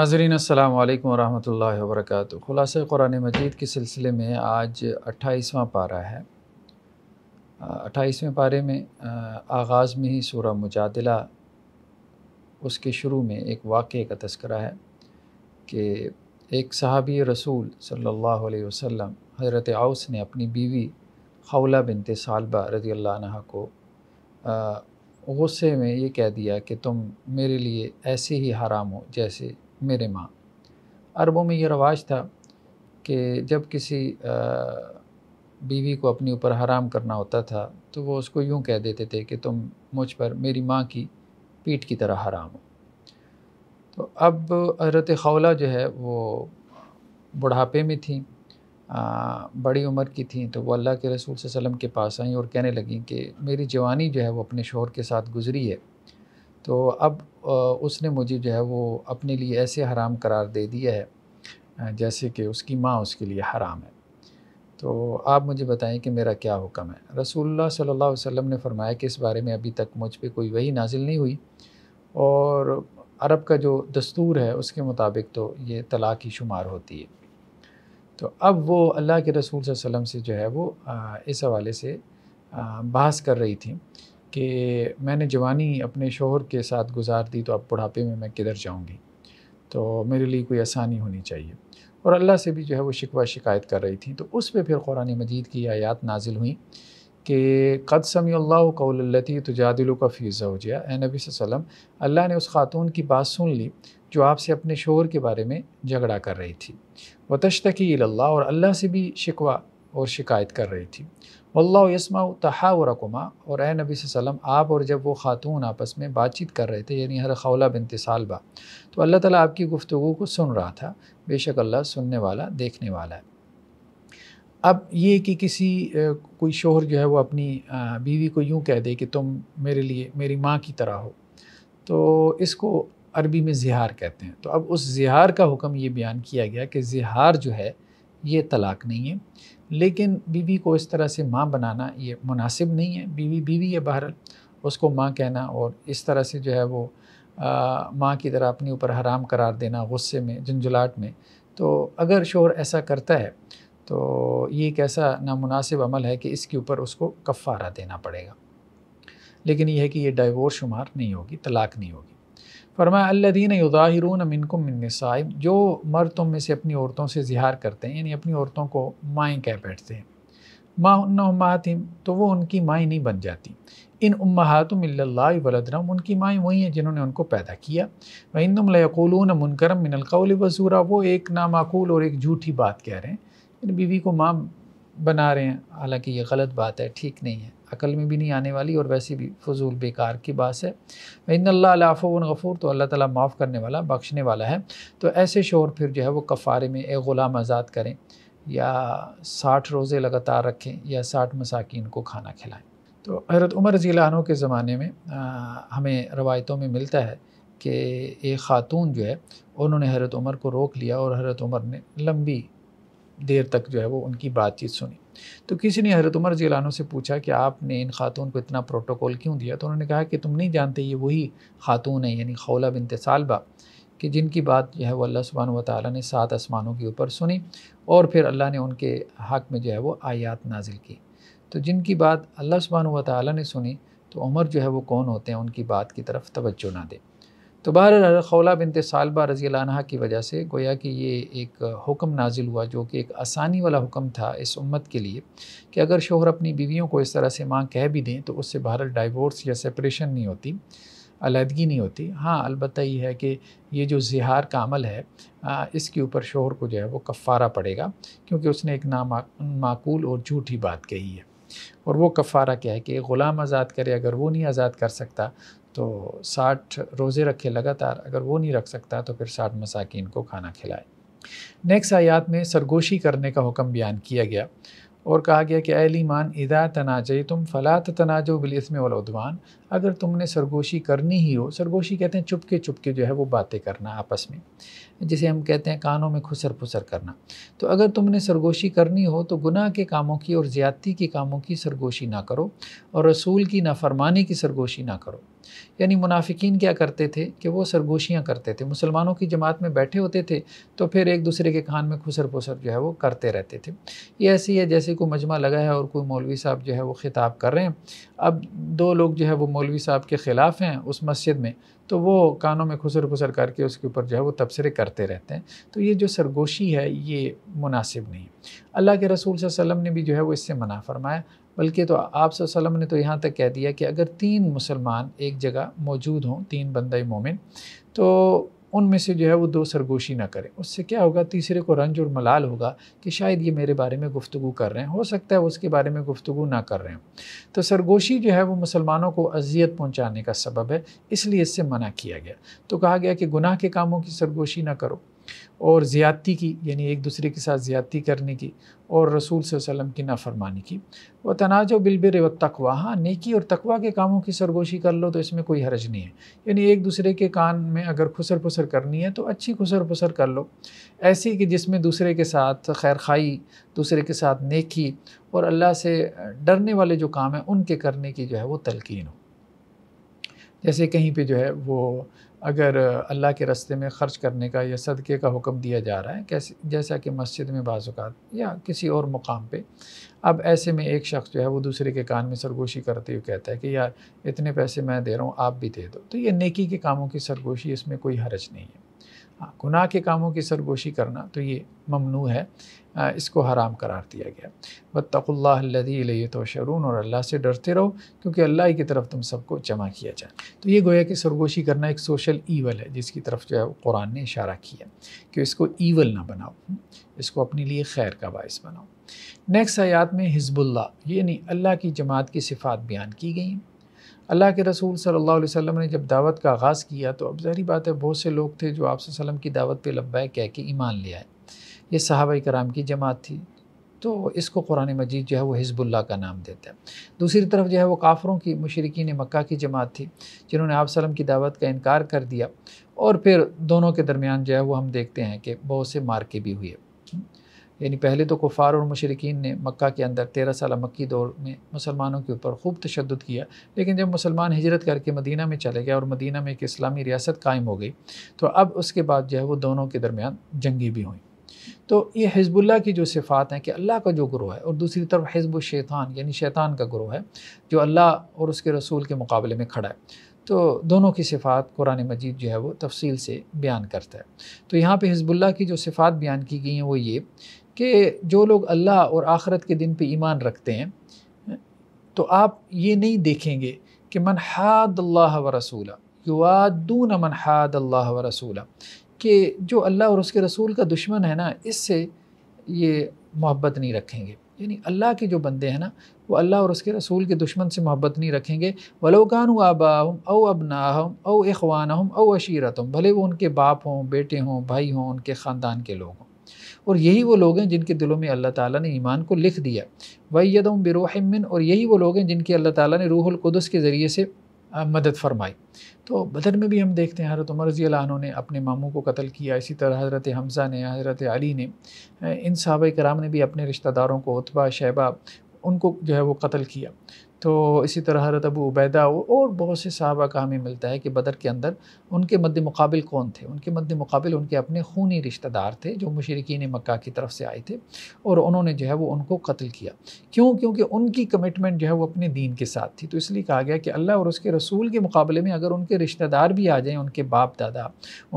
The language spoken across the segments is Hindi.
नाजरीन अल्लाम वरहमल वर्क ख़ुलास क़ुरान मजीद के सिलसिले में आज अट्ठाईसवां पारा है अट्ठाईसवें पारे में आगाज़ में ही सूर मुजादला उसके शुरू में एक वाक़े का तस्करा है कि एक सहाबी रसूल सल्लल्लाहु अलैहि वसल्लम हज़रत आउस ने अपनी बीवी खौला बिनत सालबा रज़ी अल्लाह को गुस्से में ये कह दिया कि तुम मेरे लिए ऐसे ही हराम हो जैसे मेरे माँ अरबों में यह रवाज था कि जब किसी बीवी को अपने ऊपर हराम करना होता था तो वो उसको यूँ कह देते थे कि तुम मुझ पर मेरी माँ की पीठ की तरह हराम हो तो अब हजरत खौला जो है वो बुढ़ापे में थी आ, बड़ी उम्र की थी तो वो अल्लाह के रसूल वसम के पास आई और कहने लगी कि मेरी जवानी जो है वो अपने शोहर के साथ गुजरी है तो अब उसने मुझे जो है वो अपने लिए ऐसे हराम करार दे दिया है जैसे कि उसकी माँ उसके लिए हराम है तो आप मुझे बताएं कि मेरा क्या हुक्म है रसूलुल्लाह सल्लल्लाहु अलैहि वसल्लम ने फरमाया कि इस बारे में अभी तक मुझ पर कोई वही नाजिल नहीं हुई और अरब का जो दस्तूर है उसके मुताबिक तो ये तलाक़ ही शुमार होती है तो अब वो अल्लाह के रसूल वसम से जो है वो इस हवाले से बहस कर रही थी कि मैंने जवानी अपने शोहर के साथ गुजार दी तो अब बुढ़ापे में मैं किधर जाऊँगी तो मेरे लिए कोई आसानी होनी चाहिए और अल्लाह से भी जो है वो शिकवा शिकायत कर रही थी तो उस पर फिर कुरान मजीद की आयात नाजिल हुई कि कद समी अल्लाह कौलती तजादिल का फ़ीज़ा हो गया ए नबी वसम अल्लाह ने उस खातून की बात सुन ली जो आपसे अपने शोर के बारे में झगड़ा कर रही थी व तशतकी और अल्लाह से भी शिकवा और शिकायत कर रही थी वल्ला यसमा तहावरकुमा और ए नबी वसम आप और जब वो ख़ातून आपस में बातचीत कर रहे थे यानी हर खौला बिन सालबा तो अल्लाह ताला आपकी गुफ्तु को सुन रहा था बेशक अल्लाह सुनने वाला देखने वाला है अब ये कि किसी कोई शोहर जो है वो अपनी बीवी को यूँ कह दे कि तुम मेरे लिए मेरी माँ की तरह हो तो इसको अरबी में जिहार कहते हैं तो अब उस जिहार का हुक्म ये बयान किया गया कि जिहार जो है ये तलाक नहीं है लेकिन बीवी को इस तरह से माँ बनाना ये मुनासिब नहीं है बीवी बीवी है बहरल उसको माँ कहना और इस तरह से जो है वो माँ की तरह अपने ऊपर हराम करार देना गुस्से में झुंझुलाट में तो अगर शोर ऐसा करता है तो ये एक ऐसा नामनासिब अमल है कि इसके ऊपर उसको कफ़ारा देना पड़ेगा लेकिन यह है कि ये डाइवोर्स शुमार नहीं होगी तलाक नहीं होगी फरमा उदाहरून युदाहिरून मिनकुम मिनसाइब जो मर तुम में से अपनी औरतों से जिहार करते हैं यानी अपनी औरतों को माएँ कह बैठते हैं माँ उन्मातिम तो वो उनकी माएँ नहीं बन जाती इन उम्मातम वलदरम उनकी माएँ वही हैं जिन्होंने उनको पैदा किया व इनमलून मुनकरम मिनलकौल वसूरा वो एक नामाकूल और एक झूठी बात कह रहे हैं बीवी को माँ बना रहे हैं हालाँकि ये गलत बात है ठीक नहीं है अकल में भी नहीं आने वाली और वैसे भी फजूल बेकार की बात है इन अल्लाफ़ोन गफ़ूर तो अल्लाह ताला माफ़ करने वाला बख्शने वाला है तो ऐसे शोर फिर जो है वो कफ़ारे में एक ग़ुलाम आज़ाद करें या साठ रोज़े लगातार रखें या साठ मसाकिन को खाना खिलाएँ तो हैरत उमर ज़ीलानों के ज़माने में आ, हमें रवायतों में मिलता है कि एक ख़ातून जो है उन्होंने हैरत उमर को रोक लिया और हैरत उमर ने लंबी देर तक जो है वो उनकी बातचीत सुनी तो किसी ने हजरत उमर जीलानों से पूछा कि आपने इन खातून को इतना प्रोटोकॉल क्यों दिया तो उन्होंने कहा कि तुम नहीं जानते ये वही खातून है यानी खौला बिनत सालबा कि जिनकी बात जो है वो अल्लाह सुबहान व ने सात आसमानों के ऊपर सुनी और फिर अल्लाह ने उनके हक़ में जो है वो आयात नाजिल की तो जिनकी बात अल्लाह सुबहान व ताली ने सुनी तो उमर जो है वो कौन होते हैं उनकी बात की तरफ तवज्जो ना दे तो बहर खौला बिन सालबा रज़ी लाना की वजह से गोया कि ये एक हुक्म नाजिल हुआ जो कि एक आसानी वाला हुक्म था इस उम्मत के लिए कि अगर शोहर अपनी बीवियों को इस तरह से माँ कह भी दें तो उससे बहर डाइवोर्स या सेपरेशन नहीं होती अलहदगी नहीं होती हाँ अलबत् ये है कि ये जो जिहार का अमल है इसके ऊपर शोहर को जो है वो कफ़ारा पड़ेगा क्योंकि उसने एक माकूल और झूठी बात कही है और वो कफ़ारा क्या है कि ग़ुलाम आज़ाद करे अगर वो नहीं आज़ाद कर सकता तो साठ रोज़े रखे लगातार अगर वो नहीं रख सकता तो फिर साठ मसाकिन को खाना खिलाए नेक्स्ट आयात में सरगोशी करने का हुक्म बयान किया गया और कहा गया कि अली मान इदा तनाज तुम फलात तनाजो बिलिसम वलउदवान अगर तुमने सरगोशी करनी ही हो सरगोशी कहते हैं चुपके चुपके जो है वो बातें करना आपस में जिसे हम कहते हैं कानों में खुसर फुसर करना तो अगर तुमने सरगोशी करनी हो तो गुनाह के कामों की और ज़्यादती के कामों की सरगोशी ना करो और रसूल की नाफरमानी की सरगोशी ना करो यानी मुनाफिकीन क्या करते थे कि वो सरगोशियाँ करते थे मुसलमानों की जमात में बैठे होते थे तो फिर एक दूसरे के कान में खुसर पुसर जो है वो करते रहते थे ये ऐसी है जैसे कोई मजमा लगा है और कोई मौलवी साहब जो है वो ख़िताब कर रहे हैं अब दो लोग जो है वो मौलवी साहब के ख़िलाफ़ हैं उस मस्जिद में तो वो कानों में खुसर खुसर करके उसके ऊपर जो है वो तबसरे करते रहते हैं तो ये जो सरगोशी है ये मुनासिब नहीं अल्लाह के रसूल वसम ने भी जो है वो इससे मना फरमाया बल्कि तो आप सल्लम ने तो यहाँ तक कह दिया कि अगर तीन मुसलमान एक जगह मौजूद हों तीन बंदा मोमिन तो उनमें से जो है वो दो सरगोशी ना करें उससे क्या होगा तीसरे को रंज और मलाल होगा कि शायद ये मेरे बारे में गुफ्तु कर रहे हैं हो सकता है उसके बारे में गुफ्तु ना कर रहे हों तो सरगोशी जो है वो मुसलमानों को अजियत पहुँचाने का सबब है इसलिए इससे मना किया गया तो कहा गया कि गुनाह के कामों की सरगोशी ना करो और ज़्यादती की यानी एक दूसरे के साथ ज़्यादती करने की और रसूल वसम की नाफरमानी की व तनाज बिलबिर व तकवा हाँ नेकी और तकवा के कामों की सरगोशी कर लो तो इसमें कोई हरज नहीं है यानी एक दूसरे के कान में अगर खुसर पुसर करनी है तो अच्छी खुसर पुसर कर लो ऐसी कि जिसमें दूसरे के साथ खैर खाई दूसरे के साथ नेकी और अल्लाह से डरने वाले जो काम हैं उनके करने की जो है वो तलकिन हो जैसे कहीं पर जो है वो अगर अल्लाह के रस्ते में ख़र्च करने का या सदक़े का हुक्म दिया जा रहा है कैसे जैसा कि मस्जिद में बाज़ात या किसी और मुकाम पे अब ऐसे में एक शख्स जो है वो दूसरे के कान में सरगोशी करते हुए कहता है कि यार इतने पैसे मैं दे रहा हूँ आप भी दे दो तो ये नेकी के कामों की सरगोशी इसमें कोई हरज नहीं है हाँ, गुनाह के कामों की सरगोशी करना तो ये ममनू है इसको हराम करार दिया गया बदतल्लादी तो शरून और अल्लाह से डरते रहो क्योंकि अल्लाह की तरफ तुम सबको जमा किया जाए तो ये गोया कि सरगोशी करना एक सोशल ईवल है जिसकी तरफ जो है कुरान ने इशारा किया कि इसको ईवल ना बनाओ हम्म, इसको अपने लिए खैर का बायस बनाओ नेक्स्ट आयात में हिजबुल्ला यानी अल्लाह की जमात की सिफात बयान की गई हैं अल्लाह के रसूल सल्लल्लाहु अलैहि वसल्लम ने जब दावत का आगाज़ किया तो अब जहरी बात है बहुत से लोग थे जो आप वसल्लम की दावत पे लब्बा कह के ईमान ले आए ये सहाबा कराम की जमात थी तो इसको कुरान मजीद जो है वो हिजबुल्ला का नाम देता है दूसरी तरफ जो है वो काफ़रों की मशरकिन मक्का की जमात थी जिन्होंने आप वसल्लम की दावत का इनकार कर दिया और फिर दोनों के दरमियान जो है वो हम देखते हैं कि बहुत से मारके भी हुए यानी पहले तो कुफ़ार और मशरकिन ने मक् के अंदर तेरह साल मक्की दौर में मुसलमानों के ऊपर खूब तशद किया लेकिन जब मुसलमान हिजरत करके मदीना में चले गए और मदीना में एक इस्लामी रियासत कायम हो गई तो अब उसके बाद जो है वो दोनों के दरमियान जंगी भी हुई तो ये हिजबुल्ला की जो सिफ़ात हैं कि अल्लाह का जो गुरु है और दूसरी तरफ हिजब शैतान यानी शैतान का गुरु है जो अल्लाह और उसके रसूल के मुकाबले में खड़ा है तो दोनों की सिफ़ात कुरान मजीद जो है वो तफसील से बयान करता है तो यहाँ पे हिजबुल्ला की जो सिफ़ात बयान की गई हैं वो ये कि जो लोग अल्लाह और आखरत के दिन पे ईमान रखते हैं तो आप ये नहीं देखेंगे कि मन हाद अल्लाह व रसूला युवादून मन हाद अल्लाह व रसूला कि जो अल्लाह और उसके रसूल का दुश्मन है ना इससे ये मोहब्बत नहीं रखेंगे यानी अल्लाह के जो बंदे हैं ना वो अल्लाह और उसके रसूल के दुश्मन से मोहब्बत नहीं रखेंगे वलोकान आबाहम ओ अबनाहम ओ हम ओ हम भले वो उनके बाप हों बेटे हों भाई हों उनके ख़ानदान के लोग हों और यही वो लोग हैं जिनके दिलों में अल्लाह ताला ने ईमान को लिख दिया वैदम बिरोहमिन और यही वो लोग हैं जिनकी अल्लाह ताला ने रूहुल कुदस के ज़रिए से मदद फरमाई तो बदर में भी हम देखते हैं हज़रत उमर रजी ने अपने मामू को कत्ल किया इसी तरह हज़रत हमज़ा ने हज़रत अली ने इन सहाब कराम ने भी अपने रिश्तेदारों को उतबा शहबा उनको जो है वो कत्ल किया तो इसी तरह हरत अबू उबैदा और बहुत से सहाबा का हमें मिलता है कि बदर के अंदर उनके मद मुकाबिल कौन थे उनके मद मुकाबिल उनके अपने खूनी रिश्तेदार थे जो मशरकिन मक्का की तरफ से आए थे और उन्होंने जो है वो उनको कत्ल किया क्यों क्योंकि उनकी कमिटमेंट जो है वो अपने दीन के साथ थी तो इसलिए कहा गया कि अल्लाह और उसके रसूल के मुकाबले में अगर उनके रिश्तेदार भी आ जाएँ उनके बाप दादा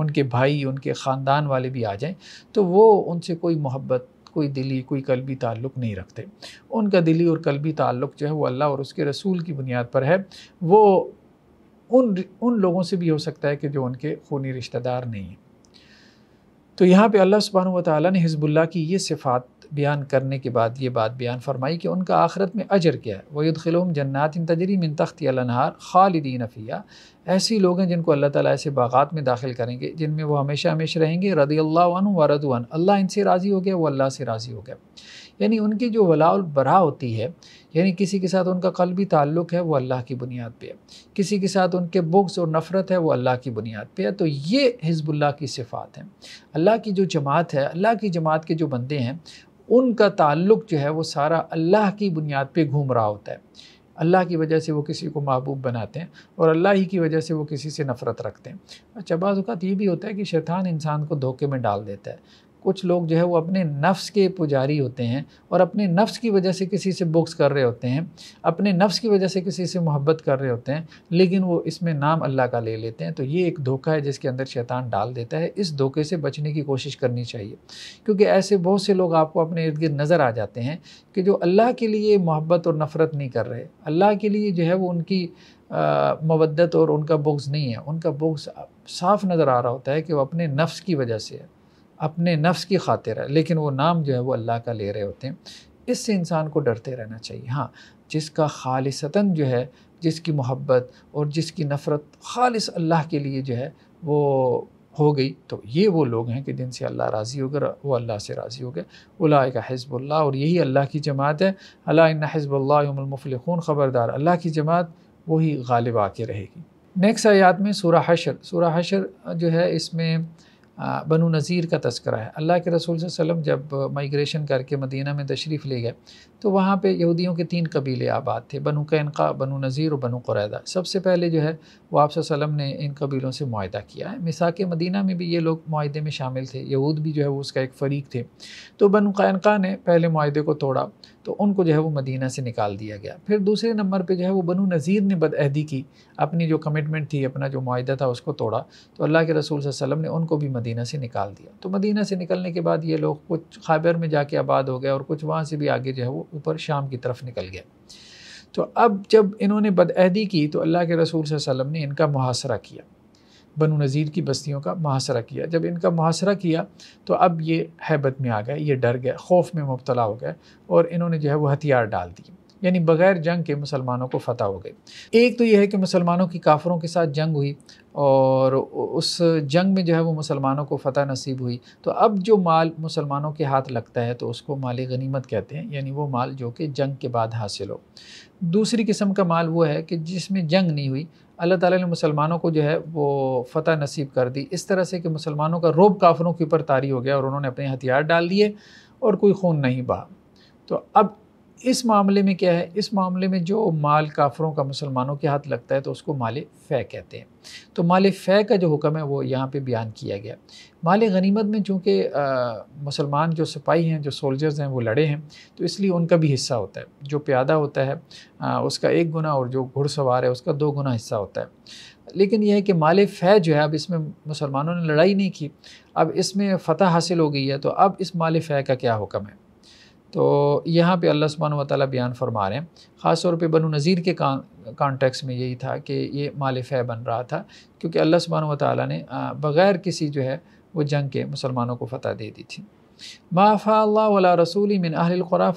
उनके भाई उनके ख़ानदान वाले भी आ जाएँ तो वो उनसे कोई मोहब्बत कोई दिली कोई कलबी ताल्लुक़ नहीं रखते उनका दिली और कलबी ताल्लुक़ जो है वो अल्लाह और उसके रसूल की बुनियाद पर है वो उन उन लोगों से भी हो सकता है कि जो उनके खूनी रिश्तेदार नहीं हैं तो यहाँ पे अल्लाह सुबहान ताली ने हिजबुल्ला की ये सिफात बयान करने के बाद ये बात बयान फरमाई कि उनका आखरत में अजर क्या है वही ख़िलोम जन्नात इन तजरी मिन तख्ती अलनहार खालिदीन नफ़िया ऐसे लोग हैं जिनको अल्लाह ताला ऐसे बागात में दाखिल करेंगे जिनमें वो हमेशा हमेशा रहेंगे रदी अल्लाह वन व रदवन अल्लाह इनसे राज़ी हो गया वो अल्लाह से राज़ी हो गया यानी उनकी जो वलाउल बरा होती है यानी किसी के साथ उनका कलबी ताल्लुक है वो अल्लाह की बुनियाद पे है किसी के साथ उनके बुक्स और नफ़रत है वो अल्लाह की बुनियाद पे है तो ये हिजबुल्ला की सिफ़ात हैं अल्लाह की जो जमात है अल्लाह की जमात के जो बंदे हैं उनका ताल्लुक जो है वो सारा अल्लाह की बुनियाद पर घूम रहा होता है अल्लाह की वजह से वो किसी को महबूब बनाते हैं और अल्लाह ही की वजह से वो किसी से नफ़रत रखते हैं अच्छा बाज़ात ये भी होता है कि शैतान इंसान को धोखे में डाल देता है कुछ लोग जो है वो अपने नफ्स के पुजारी होते हैं और अपने नफ्स की वजह से किसी से बुक्स कर रहे होते हैं अपने नफ्स की वजह से किसी से मोहब्बत कर रहे होते हैं लेकिन वो इसमें नाम अल्लाह का ले लेते हैं तो ये एक धोखा है जिसके अंदर शैतान डाल देता है इस धोखे से बचने की कोशिश करनी चाहिए क्योंकि ऐसे बहुत से लोग आपको अपने इर्द गिर्द नज़र आ जाते हैं कि जो अल्लाह के लिए मोहब्बत और नफ़रत नहीं कर रहे अल्लाह के लिए जो है वो उनकी मवदत और उनका बुक्स नहीं है उनका बुक्स साफ नज़र आ रहा होता है कि वो अपने नफ्स की वजह से है अपने नफ्स की खातिर है लेकिन वो नाम जो है वो अल्लाह का ले रहे होते हैं इससे इंसान को डरते रहना चाहिए हाँ जिसका खालिसता जो है जिसकी मोहब्बत और जिसकी नफ़रत खालिस अल्लाह के लिए जो है वो हो गई तो ये वो लोग हैं कि जिनसे अल्लाह राज़ी हो गया वो अल्लाह से राज़ी हो गए उलाय का हिजबुल्ला और यही अल्लाह की जमात है अला खून ख़बरदार अल्लाह की जमात वही गालिब आके रहेगी नेक्स्ट आयात में सूरा हशर सूरा हशर जो है इसमें बनु नज़ीर का तस्करा है अल्लाह के रसूल वसम जब माइग्रेशन करके मदीना में तशरीफ़ ले गए तो वहाँ पे यहूदियों के तीन कबीले आबाद थे बनु कैनका बनु नज़ीर और बनु कुरैदा सबसे पहले जो है वो आप ने इन कबीलों से माहा किया है मिसाक मदीना में भी ये लोग माहे में शामिल थे यहूद भी जो है वो उसका एक फ़रीक थे तो बनु कैनका ने पहले माहे को तोड़ा तो उनको जो है वो मदीना से निकाल दिया गया फिर दूसरे नंबर पे जो है वो बनु नज़ीर ने बदहदी की अपनी जो कमिटमेंट थी अपना जो माहा था उसको तोड़ा तो अल्लाह के रसूल वसम ने उनको भी मदीना से निकाल दिया तो मदीना से निकलने के बाद ये लोग कुछ खैबर में जाके आबाद हो गए और कुछ वहाँ से भी आगे जो है वो ऊपर शाम की तरफ निकल गया तो अब जब इन्होंने बदहदी की तो अल्लाह के रसूल वसलम ने इनका मुहासरा किया बनु नज़ीर की बस्तियों का मुहासरा किया जब इनका मुहासरा किया तो अब ये हैबत में आ गए ये डर गए खौफ में मुबतला हो गए और इन्होंने जो है वो हथियार डाल दिए यानी बग़ैर जंग के मुसलमानों को फतह हो गई एक तो यह है कि मुसलमानों की काफ़रों के साथ जंग हुई और उस जंग में जो है वो मुसलमानों को फतह नसीब हुई तो अब जो माल मुसलमानों के हाथ लगता है तो उसको माल गनीमत कहते हैं यानी वो माल जो कि जंग के बाद हासिल हो दूसरी किस्म का माल वो है कि जिसमें जंग नहीं हुई अल्लाह ताला ने मुसलमानों को जो है वो फ़तह नसीब कर दी इस तरह से कि मुसलमानों का रोब काफरों के ऊपर तारी हो गया और उन्होंने अपने हथियार डाल दिए और कोई खून नहीं बहा तो अब इस मामले में क्या है इस मामले में जो माल काफरों का मुसलमानों के हाथ लगता है तो उसको माल फ़ै कहते हैं तो माल फ़ै का जो हुक्म है वो यहाँ पे बयान किया गया माल गनीमत में चूँकि मुसलमान जो सिपाही हैं जो सोल्जर्स हैं वो लड़े हैं तो इसलिए उनका भी हिस्सा होता है जो प्यादा होता है आ, उसका एक गुना और जो घुड़सवार है उसका दो गुना हिस्सा होता है लेकिन यह है कि माल फ़े जो है अब इसमें मुसलमानों ने लड़ाई नहीं की अब इसमें फ़तह हासिल हो गई है तो अब इस माल फै का क्या हुक्म है तो यहाँ पे अल्लाह सुबहान वाली बयान फरमा रहे हैं ख़ास तौर पे बनु नज़ीर के कॉन्टेक्स में यही था कि ये माल फ़ै बन रहा था क्योंकि अल्लाह सुबहान ताली ने बग़ैर किसी जो है वो जंग के मुसलमानों को फतह दे दी थी माफ़ा अल्लाह रसूल मिन अहिलकुरा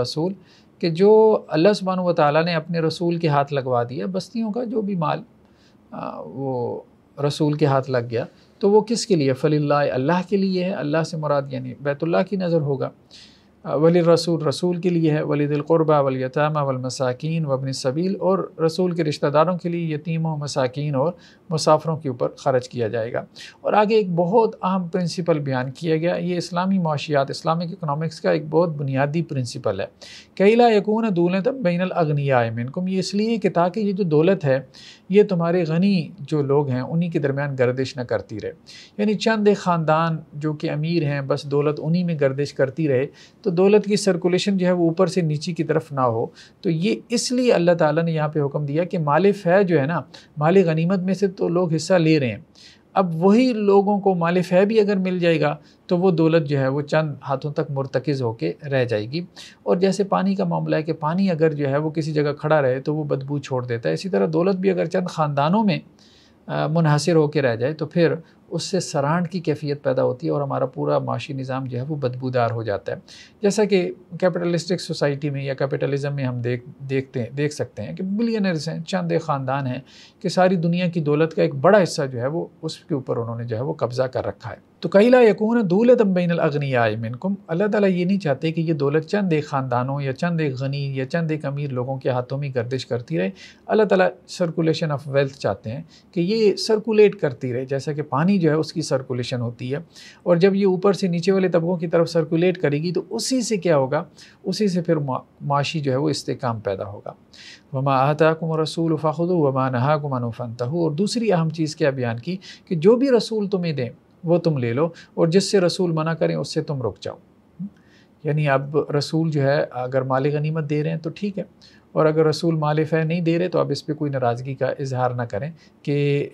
रसूल कि जो अल्लाह सुबहान ताली ने अपने रसूल के हाथ लगवा दिया बस्तियों का जो भी माल वो रसूल के हाथ लग गया तो वो किसके लिए फ़ल्ला अल्लाह के लिए है अल्लाह से मुराद यानी बैतुल्ला की नज़र होगा वली रसूल रसूल के लिए है वली दिलक़ुरबा वलीतामा वलमसाकिन वबन सबील और रसूल के रिश्तेदारों के लिए यतीमों मसाकिन और मुसाफरों के ऊपर खर्च किया जाएगा और आगे एक बहुत अहम प्रिंसिपल बयान किया गया ये इस्लामी माशियात इस्लामिक इकनॉमिक्स का एक बहुत बुनियादी प्रिंसिपल है कैला यकून दौलत बैन अगनिया मिनकुम ये इसलिए कि ताकि ये जो दौलत है ये तुम्हारे गनी जो लोग हैं उन्हीं के दरमियान गर्दिश न करती रहे यानी चंद एक ख़ानदान जो कि अमीर हैं बस दौलत उन्हीं में गर्दिश करती रहे तो दौलत की सर्कुलेशन जो है वो ऊपर से नीचे की तरफ ना हो तो ये इसलिए अल्लाह ताला ने यहाँ पे हुक्म दिया कि माल फै जो है ना माल गनीमत में से तो लोग हिस्सा ले रहे हैं अब वही लोगों को माल है भी अगर मिल जाएगा तो वो दौलत जो है वो चंद हाथों तक मुरतकज़ होकर रह जाएगी और जैसे पानी का मामला है कि पानी अगर जो है वो किसी जगह खड़ा रहे तो वो बदबू छोड़ देता है इसी तरह दौलत भी अगर चंद ख़ानदानों में मुनहसर होकर रह जाए तो फिर उससे सराहण की कैफियत पैदा होती है और हमारा पूरा माशी निज़ाम जो है वो बदबूदार हो जाता है जैसा कि कैपिटलिस्टिक सोसाइटी में या कैपिटलिज्म में हम देख देखते हैं देख सकते हैं कि बिलियनर्स हैं चंद एक ख़ानदान हैं कि सारी दुनिया की दौलत का एक बड़ा हिस्सा जो है वो उसके ऊपर उन्होंने जो है वो कब्ज़ा कर रखा है तो कई ला यकून दौलत बैन अगनियाए मिनकुम अल्लाह ताला ये नहीं चाहते कि ये दौलत चंद एक ख़ानदानों या चंद एक गनी या चंद एक अमीर लोगों के हाथों में गर्दिश करती रहे अल्लाह ताला सर्कुलेशन ऑफ वेल्थ चाहते हैं कि ये सर्कुलेट करती रहे जैसा कि पानी जो है उसकी सर्कुलेशन होती है और जब ये ऊपर से नीचे वाले तबकों की तरफ सर्कुलेट करेगी तो उसी से क्या होगा उसी से फिर माशी जो है वो इस्तेकाम पैदा होगा वमा आहताकुम रसूल फ़ाखुद वमा नहाकुम अनफ़नतहू और दूसरी अहम चीज़ क्या बयान की कि जो भी रसूल तुम्हें दें वो तुम ले लो और जिससे रसूल मना करें उससे तुम रुक जाओ यानी अब रसूल जो है अगर माल गनीमत दे रहे हैं तो ठीक है और अगर रसूल माल फ़ै नहीं दे रहे तो आप इस पर कोई नाराज़गी का इजहार ना करें कि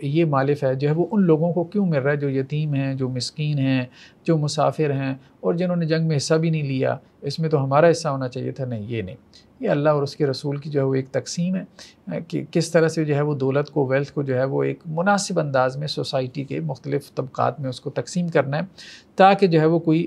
ये माल फ़ै जो है वो उन लोगों को क्यों मिल रहा है जो यतीम हैं जो मस्किन हैं जो मुसाफिर हैं और जिन्होंने जंग में हिस्सा भी नहीं लिया इसमें तो हमारा हिस्सा होना चाहिए था नहीं ये नहीं ये अल्लाह और उसके रसूल की जो है वो एक तकसीम है कि किस तरह से जो है वो दौलत को वेल्थ को जो है वो एक मुनासिब अंदाज में सोसाइटी के मुख्तलिफ तबक़ात में उसको तकसीम करना है ताकि जो है वो कोई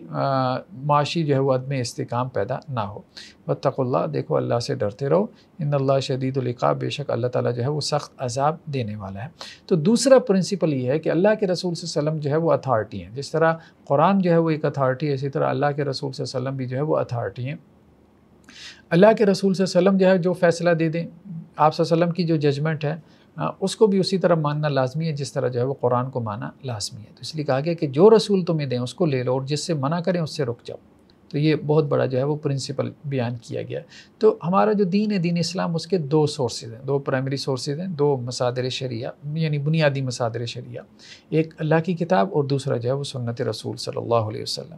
माशी जो है वो अदम इसकाम पैदा ना हो बतकुल्ला देखो अल्लाह से डरते रहो इन अल्लाह शदीदलिका बेशक अल्लाह ताला जो है वो सख्त अजाब देने वाला है तो दूसरा प्रिंसिपल ये है कि अल्लाह के रसूल वसम जो है वो अथार्टी हैं जिस तरह कुरान जो है वो एक अथार्टी है इसी तरह अल्लाह के रसूल वसम भी जो है वो अथार्टी हैं अल्लाह के रसूल वसम जो है जो फ़ैसला दे दें आप की जो जजमेंट है उसको भी उसी तरह मानना लाजमी है जिस तरह जो है वो कुरान को माना लाजमी है तो इसलिए कहा गया कि जो रसूल तुम्हें दें उसको ले लो और जिससे मना करें उससे रुक जाओ तो ये बहुत बड़ा जो है वो प्रिंसिपल बयान किया गया तो हमारा जो दीन है दीन इस्लाम उसके दो सोर्सेज हैं दो प्राइमरी सोर्सेज हैं दो मसादर शरिया यानी बुनियादी मसादर शरिया एक अल्लाह की किताब और दूसरा जो है वो सुनत रसूल सल्ला वसम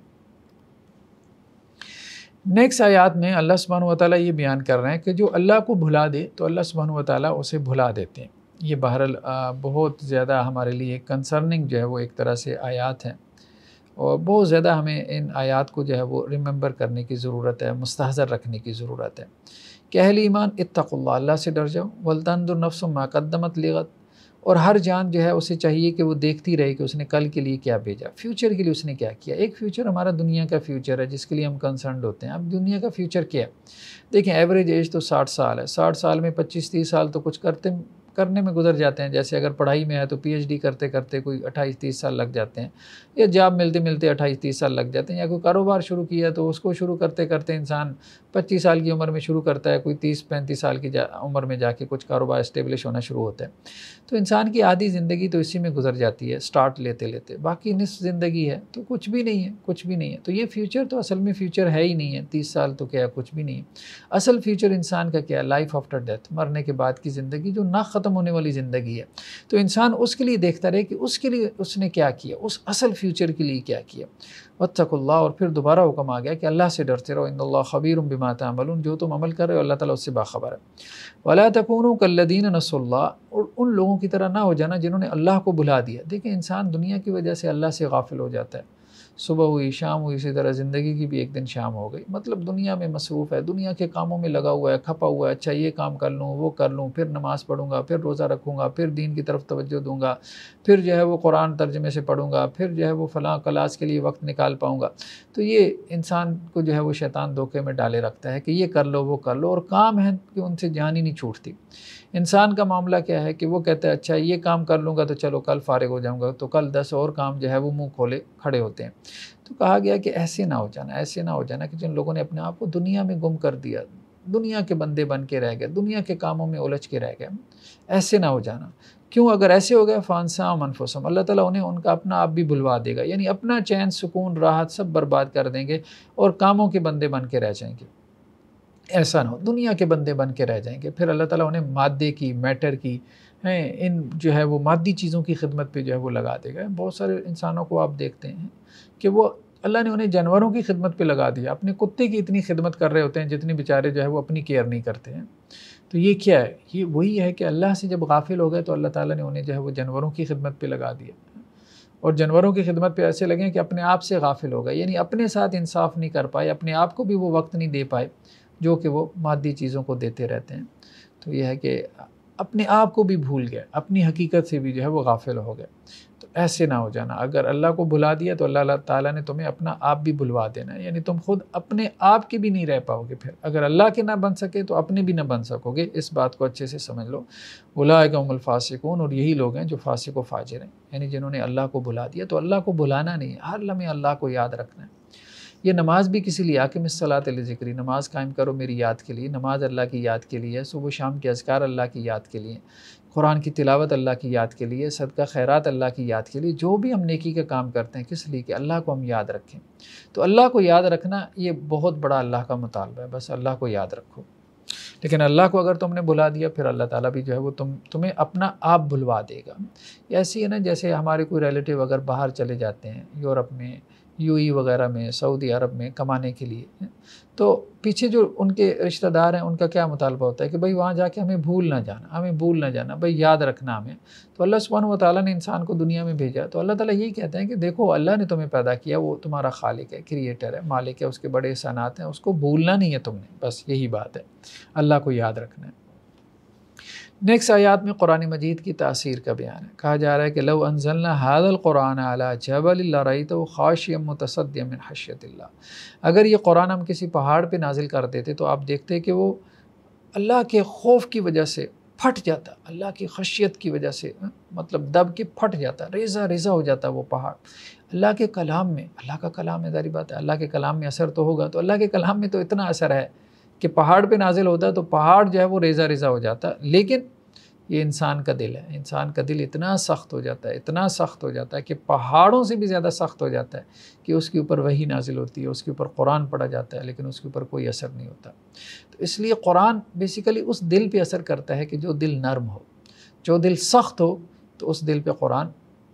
नेक्स्ट आयात में अल्लाह सुबहान ताली ये बयान कर रहे हैं कि जो अल्लाह को भुला दे तो अल्लाह सुबहान ताली उसे भुला देते हैं ये बहरल बहुत ज़्यादा हमारे लिए कंसर्निंग जो है वो एक तरह से आयात हैं और बहुत ज़्यादा हमें इन आयात को जो है वो रिमेंबर करने की ज़रूरत है मुस्तर रखने की ज़रूरत है कहल ईमान इतक़ल्ला से डर जाओ वलतंदुलनफ़ माकदमत लिगत और हर जान जो है उसे चाहिए कि वो देखती रहे कि उसने कल के लिए क्या भेजा फ्यूचर के लिए उसने क्या किया एक फ्यूचर हमारा दुनिया का फ्यूचर है जिसके लिए हम कंसर्न होते हैं अब दुनिया का फ्यूचर क्या है देखें एवरेज एज तो साठ साल है साठ साल में पच्चीस तीस साल तो कुछ करते करने में गुजर जाते हैं जैसे अगर पढ़ाई में है तो पीएचडी करते करते कोई अट्ठाईस तीस साल लग जाते हैं या जॉब मिलते मिलते अट्ठाईस तीस साल लग जाते हैं या कोई कारोबार शुरू किया तो उसको शुरू करते करते इंसान पच्चीस साल की उम्र में शुरू करता है कोई तीस पैंतीस साल की उम्र में जाके कुछ कारोबार इस्टेब्लिश होना शुरू होता है तो इंसान की आधी ज़िंदगी तो इसी में गुजर जाती है स्टार्ट लेते लेते बाकी निस ज़िंदगी है तो कुछ भी नहीं है कुछ भी नहीं है तो ये फ्यूचर तो असल में फ्यूचर है ही नहीं है तीस साल तो क्या है कुछ भी नहीं है असल फ्यूचर इंसान का क्या है लाइफ आफ्टर डेथ मरने के बाद की ज़िंदगी जो ना ख़त्म होने वाली ज़िंदगी है तो इंसान उसके लिए देखता रहे कि उसके लिए उसने क्या किया उस असल फ्यूचर के लिए क्या किया वत्तकुल्ला और फिर दोबारा हुक्म आ गया कि अल्लाह से डरते रहो इन खबीर बिमा तमल जो तुम अमल कर रहे हो अल्लाह ताला उससे बाखबर है वला तकून कल्लदीन नसल्ला और उन लोगों की तरह ना हो जाना जिन्होंने अल्लाह को भुला दिया देखिए इंसान दुनिया की वजह से अल्लाह से गाफिल हो जाता है सुबह हुई शाम हुई इसी तरह ज़िंदगी की भी एक दिन शाम हो गई मतलब दुनिया में मसरूफ़ है दुनिया के कामों में लगा हुआ है खपा हुआ है अच्छा ये काम कर लूँ वो कर लूँ फिर नमाज़ पढ़ूँगा फिर रोज़ा रखूँगा फिर दीन की तरफ तवज्जो दूँगा फिर जो है वो कुरान तर्जमे से पढ़ूँगा फिर जो है वो फ़लाँ क्लास के लिए वक्त निकाल पाऊँगा तो ये इंसान को जो है वो शैतान धोखे में डाले रखता है कि ये कर लो वो कर लो और काम है कि उनसे जान ही नहीं छूटती इंसान का मामला क्या है कि वो कहता है अच्छा ये काम कर लूँगा तो चलो कल फारिग हो जाऊँगा तो कल दस और काम जो है वो मुँह खोले खड़े होते हैं तो कहा गया कि ऐसे ना हो जाना ऐसे ना हो जाना कि जिन लोगों ने अपने आप को दुनिया में गुम कर दिया दुनिया के बंदे बन के रह गए दुनिया के कामों में उलझ के रह गए ऐसे ना हो जाना क्यों अगर ऐसे हो गए फानसा मनफुसम अल्लाह ताला उन्हें उनका अपना आप भी भुलवा देगा यानी अपना चैन सुकून राहत सब बर्बाद कर देंगे और कामों के बंदे बन के रह जाएंगे ऐसा ना हो दुनिया के बंदे बन के रह जाएंगे फिर अल्लाह ताला उन्हें मादे की मैटर की हैं इन जो है वो मादी चीज़ों की खिदमत पे जो है वो लगा देगा बहुत सारे इंसानों को आप देखते हैं कि वो अल्लाह ने उन्हें जानवरों की खिदमत पे लगा दिया अपने कुत्ते की इतनी खिदमत कर रहे होते हैं जितने बेचारे जो है वो अपनी केयर नहीं करते हैं तो ये क्या है ये वही है कि अल्लाह से जब गाफिल हो गए तो अल्लाह ताला ने उन्हें जो है वो जानवरों की खिदमत पे लगा दिया और जानवरों की खिदमत पे ऐसे लगे कि अपने आप से गाफिल हो गए यानी अपने साथ इंसाफ नहीं कर पाए अपने आप को भी वो वक्त नहीं दे पाए जो कि वो मादी चीज़ों को देते रहते हैं तो यह है कि अपने आप को भी भूल गए अपनी हकीकत से भी जो है वो गाफिल हो गए तो ऐसे ना हो जाना अगर अल्लाह को भुला दिया तो अल्लाह ताला ने तुम्हें अपना आप भी भुलवा देना यानी तुम खुद अपने आप के भी नहीं रह पाओगे फिर अगर अल्लाह के ना बन सके तो अपने भी ना बन सकोगे इस बात को अच्छे से समझ लो उमल उलाकमलफासिकून और यही लोग हैं जो फासिक व फाजिर हैं यानी जिन्होंने अल्लाह को भुला दिया तो अल्लाह को भुलाना नहीं है हर लम्हे अल्लाह को याद रखना है ये नमाज़ भी किसी लिए आके मिसलात ज़िक्री नमाज़ कायम करो मेरी याद के लिए नमाज़ अल्लाह की याद के लिए सुबह शाम के अजकार अल्लाह की याद के लिए कुरान की तिलावत अल्लाह की याद के लिए सदका खैरत अल्लाह की याद के लिए जो भी हम नेकी का काम करते हैं किस लिए कि अल्लाह को हम याद रखें तो अल्लाह को याद रखना ये बहुत बड़ा अल्लाह का मुतालबा है बस अल्लाह को याद रखो लेकिन अल्लाह को अगर तुमने बुला दिया फिर अल्लाह ताला भी जो है वो तुम तुम्हें अपना आप भुलवा देगा ऐसी है ना जैसे हमारे कोई रिलेटिव अगर बाहर चले जाते हैं यूरोप में यूएई वगैरह में सऊदी अरब में कमाने के लिए तो पीछे जो उनके रिश्तेदार हैं उनका क्या मुतालबा होता है कि भाई वहाँ जाके हमें भूल ना जाना हमें भूल ना जाना भाई याद रखना हमें तो अल्लाह सुबहान ताली ने इंसान को दुनिया में भेजा तो अल्लाह ताला यही कहते हैं कि देखो अल्लाह ने तुम्हें पैदा किया वो तुम्हारा खालिक है क्रिएटर है मालिक है उसके बड़े सनात हैं उसको भूलना नहीं है तुमने बस यही बात है अल्लाह को याद रखना है नेक्स्ट आयात में कुरान मजीद की तासीर का बयान है कहा जा रहा है कि लव अनजल हादल कुरान आला जबल रही तो खाशियम मुतसदम हशयतल्ला अगर ये कुरान हम किसी पहाड़ पे नाजिल कर देते तो आप देखते कि वो अल्लाह के खौफ की वजह से फट जाता अल्लाह की खशियत की वजह से हाँ, मतलब दब के फट जाता रेजा रेजा हो जाता वो पहाड़ अल्लाह के कलाम में अल्लाह का कलाम है जारी बात है अल्लाह के कलाम में असर तो होगा तो अल्लाह के कलाम में तो इतना असर है कि पहाड़ पे नाजिल होता तो पहाड़ जो है वो रेजा रेजा हो जाता लेकिन ये इंसान का दिल है इंसान का दिल इतना सख्त हो जाता है इतना सख्त हो जाता है कि पहाड़ों से भी ज़्यादा सख्त हो जाता है कि उसके ऊपर वही नाजिल होती है उसके ऊपर कुरान पढ़ा जाता है लेकिन उसके ऊपर कोई असर नहीं होता तो इसलिए कुरान बेसिकली उस दिल पर असर करता है कि जो दिल नर्म हो जो दिल सख्त हो तो उस दिल पर कुरान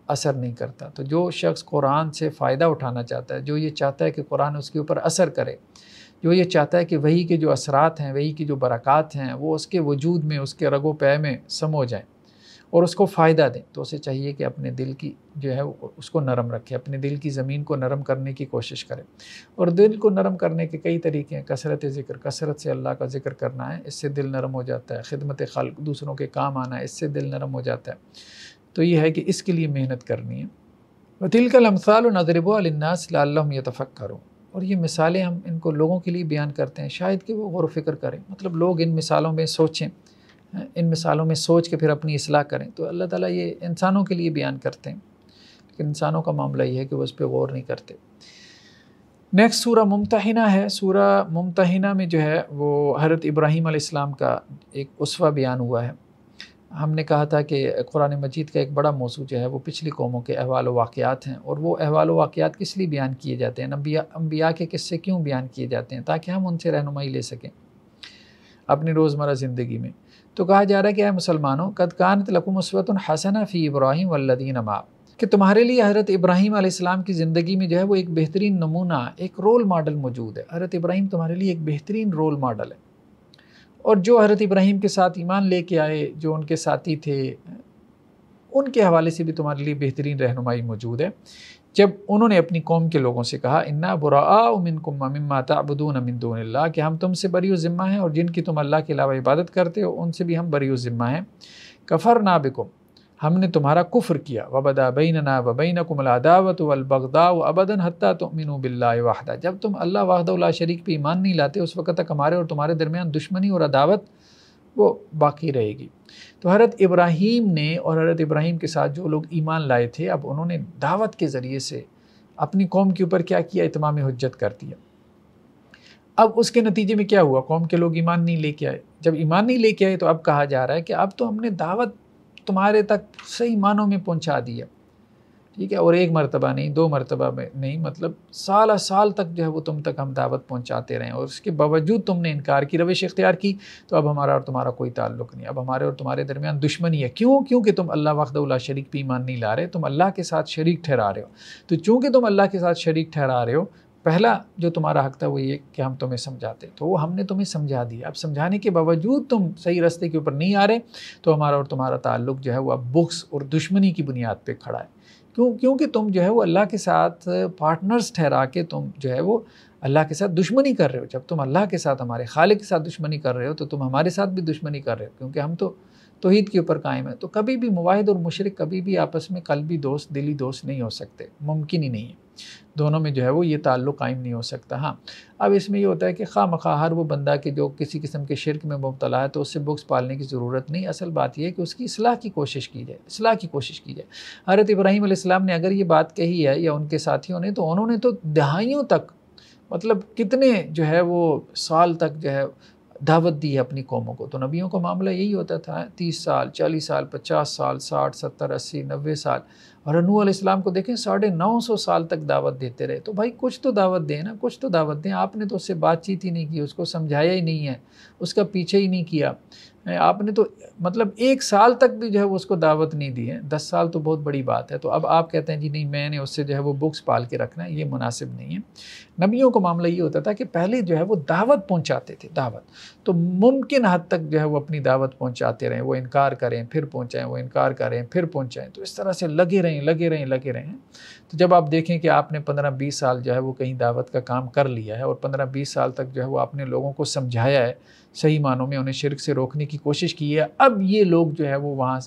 असर नहीं करता तो जो शख्स कुरान से फ़ायदा उठाना चाहता है जो ये चाहता है कि कुरान उसके ऊपर असर करे जो ये चाहता है कि वही के जो असरात हैं वही की जो बरक़ात हैं वो उसके वजूद में उसके रगो पै में समो जाएँ और उसको फ़ायदा दें तो उसे चाहिए कि अपने दिल की जो है उसको नरम रखे अपने दिल की ज़मीन को नरम करने की कोशिश करें और दिल को नरम करने के कई तरीके हैं कसरत ज़िक्र कसरत से अल्लाह का जिक्र करना है इससे दिल नरम हो जाता है खिदमत खाल दूसरों के काम आना है इससे दिल नरम हो जाता है तो ये है कि इसके लिए मेहनत करनी है वतील का लमसाल नजरबो अलन्नास करूँ और ये मिसालें हम इनको लोगों के लिए बयान करते हैं शायद कि वो गौर फिक्र करें मतलब लोग इन मिसालों में सोचें इन मिसालों में सोच के फिर अपनी असलाह करें तो अल्लाह ताला ये इंसानों के लिए बयान करते हैं लेकिन इंसानों का मामला ये है कि वो इस पर गौर नहीं करते नेक्स्ट सूरा मुमतहिना है सूरा मुमतहिना में जो है वो हज़रत इब्राहीम का एक उसवा बयान हुआ है हमने कहा था कि कुरान मजीद का एक बड़ा मौजू जो है वो पिछली कौमों के अहवाल वाक़ात हैं और वो अहवाल वाक़ात किस लिए बयान किए जाते हैं अम्बिया अम्बिया के किस्से क्यों बयान किए जाते हैं ताकि हम उनसे रहनुमाई ले सकें अपनी रोज़मर ज़िंदगी में तो कहा जा रहा है कि मुसलमानों कद कान तलकुमसवत हसन फ़ी इब्राहिम वल्लिन माब कि तुम्हारे लिए हज़रत इब्राहिम आसमाम की ज़िंदगी में जो है वो एक बेहतरीन नमूना एक रोल मॉडल मौजूद है हज़रत इब्राहिम तुम्हारे लिए एक बेहतरीन रोल मॉडल है और जो हज़रत इब्राहिम के साथ ईमान लेके आए जो उनके साथी थे उनके हवाले से भी तुम्हारे लिए बेहतरीन रहनुमाई मौजूद है जब उन्होंने अपनी कौम के लोगों से कहा इन्ना बुरामिन कुम्मा ताबदून अमिंदोल्ला कि हम तुमसे बरी ज़िम्मा हैं और जिनकी तुम अल्लाह के अलावा इबादत करते हो उनसे भी हम बरी ज़िम्मा हैं कफ़र नाबिकुम हमने तुम्हारा कुफ़र किया वबदा बैन ना वबैन कुमलादावत वलबगदा अबदन तो तुमिन बिल्ला वाहदा जब तुम अल्लाह वाहदा शरीक पर ईमान नहीं लाते उस वक्त तक हमारे और तुम्हारे दरमियान दुश्मनी और अदावत वो बाकी रहेगी तो हरत इब्राहीम ने और हरत इब्राहिम के साथ जो लोग ईमान लाए थे अब उन्होंने दावत के ज़रिए से अपनी कौम के ऊपर क्या किया इतमाम हजत कर दिया अब उसके नतीजे में क्या हुआ कौम के लोग ईमान नहीं लेके आए जब ईमान नहीं लेके आए तो अब कहा जा रहा है कि अब तो हमने दावत तुम्हारे तक सही मानों में पहुंचा दिया ठीक है और एक मरतबा नहीं दो मरतबा नहीं मतलब साल साल तक जो है वो तुम तक हम दावत पहुंचाते रहे और उसके बावजूद तुमने इनकार की रविश इख्तियार की तो अब हमारा और तुम्हारा कोई ताल्लुक नहीं अब हमारे और तुम्हारे दरमियान दुश्मनी है क्यों क्योंकि तुम अल्लाह वखदल्ला शरीक पे ईमान नहीं ला रहे तुम अल्लाह के साथ शरीक ठहरा रहे हो तो चूँकि तुम अल्लाह के साथ शरीक ठहरा रहे हो पहला जो तुम्हारा हक था वो ये कि हम तुम्हें समझाते तो वो हमने तुम्हें समझा दिया अब समझाने के बावजूद तुम सही रास्ते के ऊपर नहीं आ रहे तो हमारा और तुम्हारा ताल्लुक जो है वो अब बुक्स और दुश्मनी की बुनियाद पर खड़ा है क्यों क्योंकि तुम जो है वो अल्लाह के साथ पार्टनर्स ठहरा के तुम जो है वो अल्लाह के साथ दुश्मनी कर रहे हो जब तुम अल्लाह के साथ हमारे खालिद के साथ दुश्मनी कर रहे हो तो तुम हमारे साथ भी दुश्मनी कर रहे हो क्योंकि हम तो तोहद के ऊपर कायम है तो कभी भी मुवाहिद और मुशरक कभी भी आपस में कल भी दोस्त दिली दोस्त नहीं हो सकते मुमकिन ही नहीं है दोनों में जो है वो ये ताल्लुक़ कायम नहीं हो सकता हाँ अब इसमें ये होता है कि खा मखा हर वो बंदा कि जो किसी किस्म के शिरक में मुबतला है तो उससे बुक्स पालने की ज़रूरत नहीं असल बात यह है कि उसकी असलाह की कोशिश की जाए असलाह की कोशिश की जाए हरत इब्राहिम आसमाम ने अगर ये बात कही है या उनके साथियों ने तो उन्होंने तो दहाइयों तक मतलब कितने जो है वो साल तक जो है दावत दी है अपनी कौमों को तो नबियों का मामला यही होता था तीस साल चालीस साल पचास साल साठ सत्तर अस्सी नब्बे साल और अनू इस्लाम को देखें साढ़े नौ सौ साल तक दावत देते रहे तो भाई कुछ तो दावत दें ना कुछ तो दावत दें आपने तो उससे बातचीत ही नहीं की उसको समझाया ही नहीं है उसका पीछे ही नहीं किया आपने तो मतलब एक साल तक भी जो है वो उसको दावत नहीं दी है दस साल तो बहुत बड़ी बात है तो अब आप कहते हैं जी नहीं मैंने उससे जो है वो बुक्स पाल के रखना है ये मुनासिब नहीं है नबियों का मामला ये होता था कि पहले जो है वो दावत पहुंचाते थे दावत तो मुमकिन हद तक जो है वो अपनी दावत पहुंचाते रहें वो इनकार करें फिर पहुंचाएं वो इनकार करें फिर पहुंचाएं तो इस तरह से लगे रहें लगे रहें लगे रहें तो जब आप देखें कि आपने पंद्रह बीस साल जो है वो कहीं दावत का काम कर लिया है और पंद्रह बीस साल तक जो है वो आपने लोगों को समझाया है सही मानों में उन्हें शिरक से रोकने की कोशिश की है अब ये लोग जो है वो वहाँ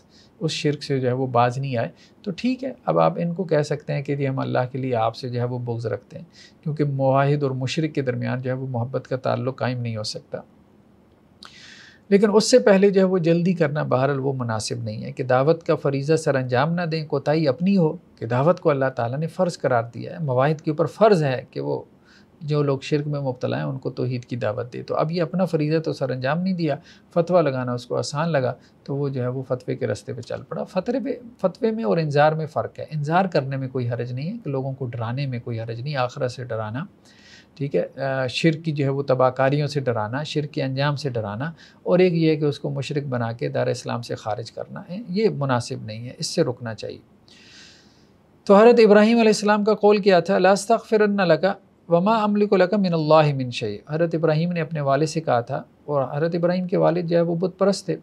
उस शिरक से जो है वो बाज नहीं आए तो ठीक है अब आप इनको कह सकते हैं कि जी हम अल्लाह के लिए आपसे जो है वो बुग्ज़ रखते हैं क्योंकि माहिद और मशरक के दरमियान जो है वो मोहब्बत का ताल्लुक कायम नहीं हो सकता लेकिन उससे पहले जो है वो जल्दी करना बहर वो मुनासिब नहीं है कि दावत का फरीज़ा सर अंजाम ना दें कोताही अपनी हो कि दावत को अल्लाह ताला ने फ़र्ज़ करार दिया है मवाहद के ऊपर फ़र्ज़ है कि वो जो लोग शिरक में मुबतला हैं उनको तोहद की दावत दे तो अब ये अपना फरीज़ा तो सर अंजाम नहीं दिया फतवा लगाना उसको आसान लगा तो वो जो है वो फतवे के रस्ते पे चल पड़ा फतरे पे फतवे में और इंजार में फ़र्क है इंजार करने में कोई हरज नहीं है कि लोगों को डराने में कोई हरज नहीं आखरा से डराना ठीक है शिर की जो है वो तबाहकारियों से डराना शिर के अंजाम से डराना और एक ये है कि उसको मशरक बना के दार इस्लाम से खारिज करना है ये मुनासिब नहीं है इससे रुकना चाहिए तो हरत इब्राहीम का कौल किया था फिर लगा वमा अमली को लकम मिन शई हरत इब्राहिम ने अपने वाले से कहा था और हरत इब्राहिम के वालद जो है वो बुत परस्त थे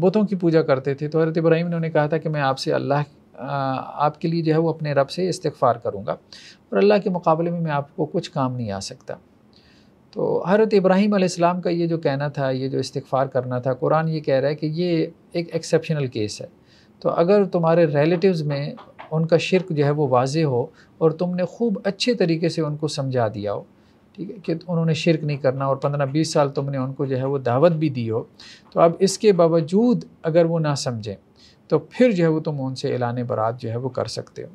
बुतों की पूजा करते थे तो हरत इब्राहिम ने उन्हें कहा था कि मैं आपसे अल्लाह आपके लिए जो है वो अपने रब से इस्तफ़ार करूँगा और अल्लाह के मुकाबले में मैं आपको कुछ काम नहीं आ सकता तो हरत इब्राहिम आसमाम का ये जो कहना था ये जो इस्तफ़ार करना था कुरान ये कह रहा है कि ये एक एक्सेप्शनल केस है तो अगर तुम्हारे रिलेटिव्स में उनका शिरक जो है वो वाज हो और तुमने खूब अच्छे तरीके से उनको समझा दिया हो ठीक है कि उन्होंने शिरक नहीं करना और पंद्रह बीस साल तुमने उनको जो है वो दावत भी दी हो तो अब इसके बावजूद अगर वो ना समझें तो फिर जो है वो तुम उनसे एलान बरात जो है वो कर सकते हो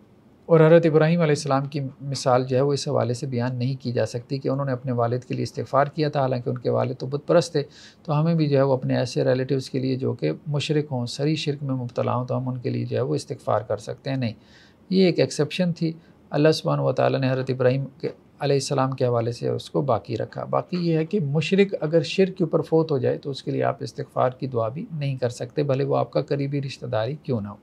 और हरत इब्राहीम आलाम की मिसाल जो है वो इस हवाले से बयान नहीं की जा सकती कि उन्होंने अपने वालद के लिए इस्तफ़ार किया था हालांकि उनके वाले तो बुत परस्त थे तो हमें भी जो है वो अपने ऐसे रिलेटिव्स के लिए जो कि मशरक हों सरी शिरक में मुबतला हों तो हम उनके लिए जो है वो इस्तफ़ार कर सकते हैं नहीं ये एक एक्सेप्शन थी अल्लाह सुबहान वाली ने हरत इब्राहिम के आसमाम के हवाले से उसको बाकी रखा बाकी ये है कि मशरक अगर शिर के ऊपर फोत हो जाए तो उसके लिए आप इस्तफ़ार की दुआ भी नहीं कर सकते भले वो आपका करीबी रिश्तेदारी क्यों ना हो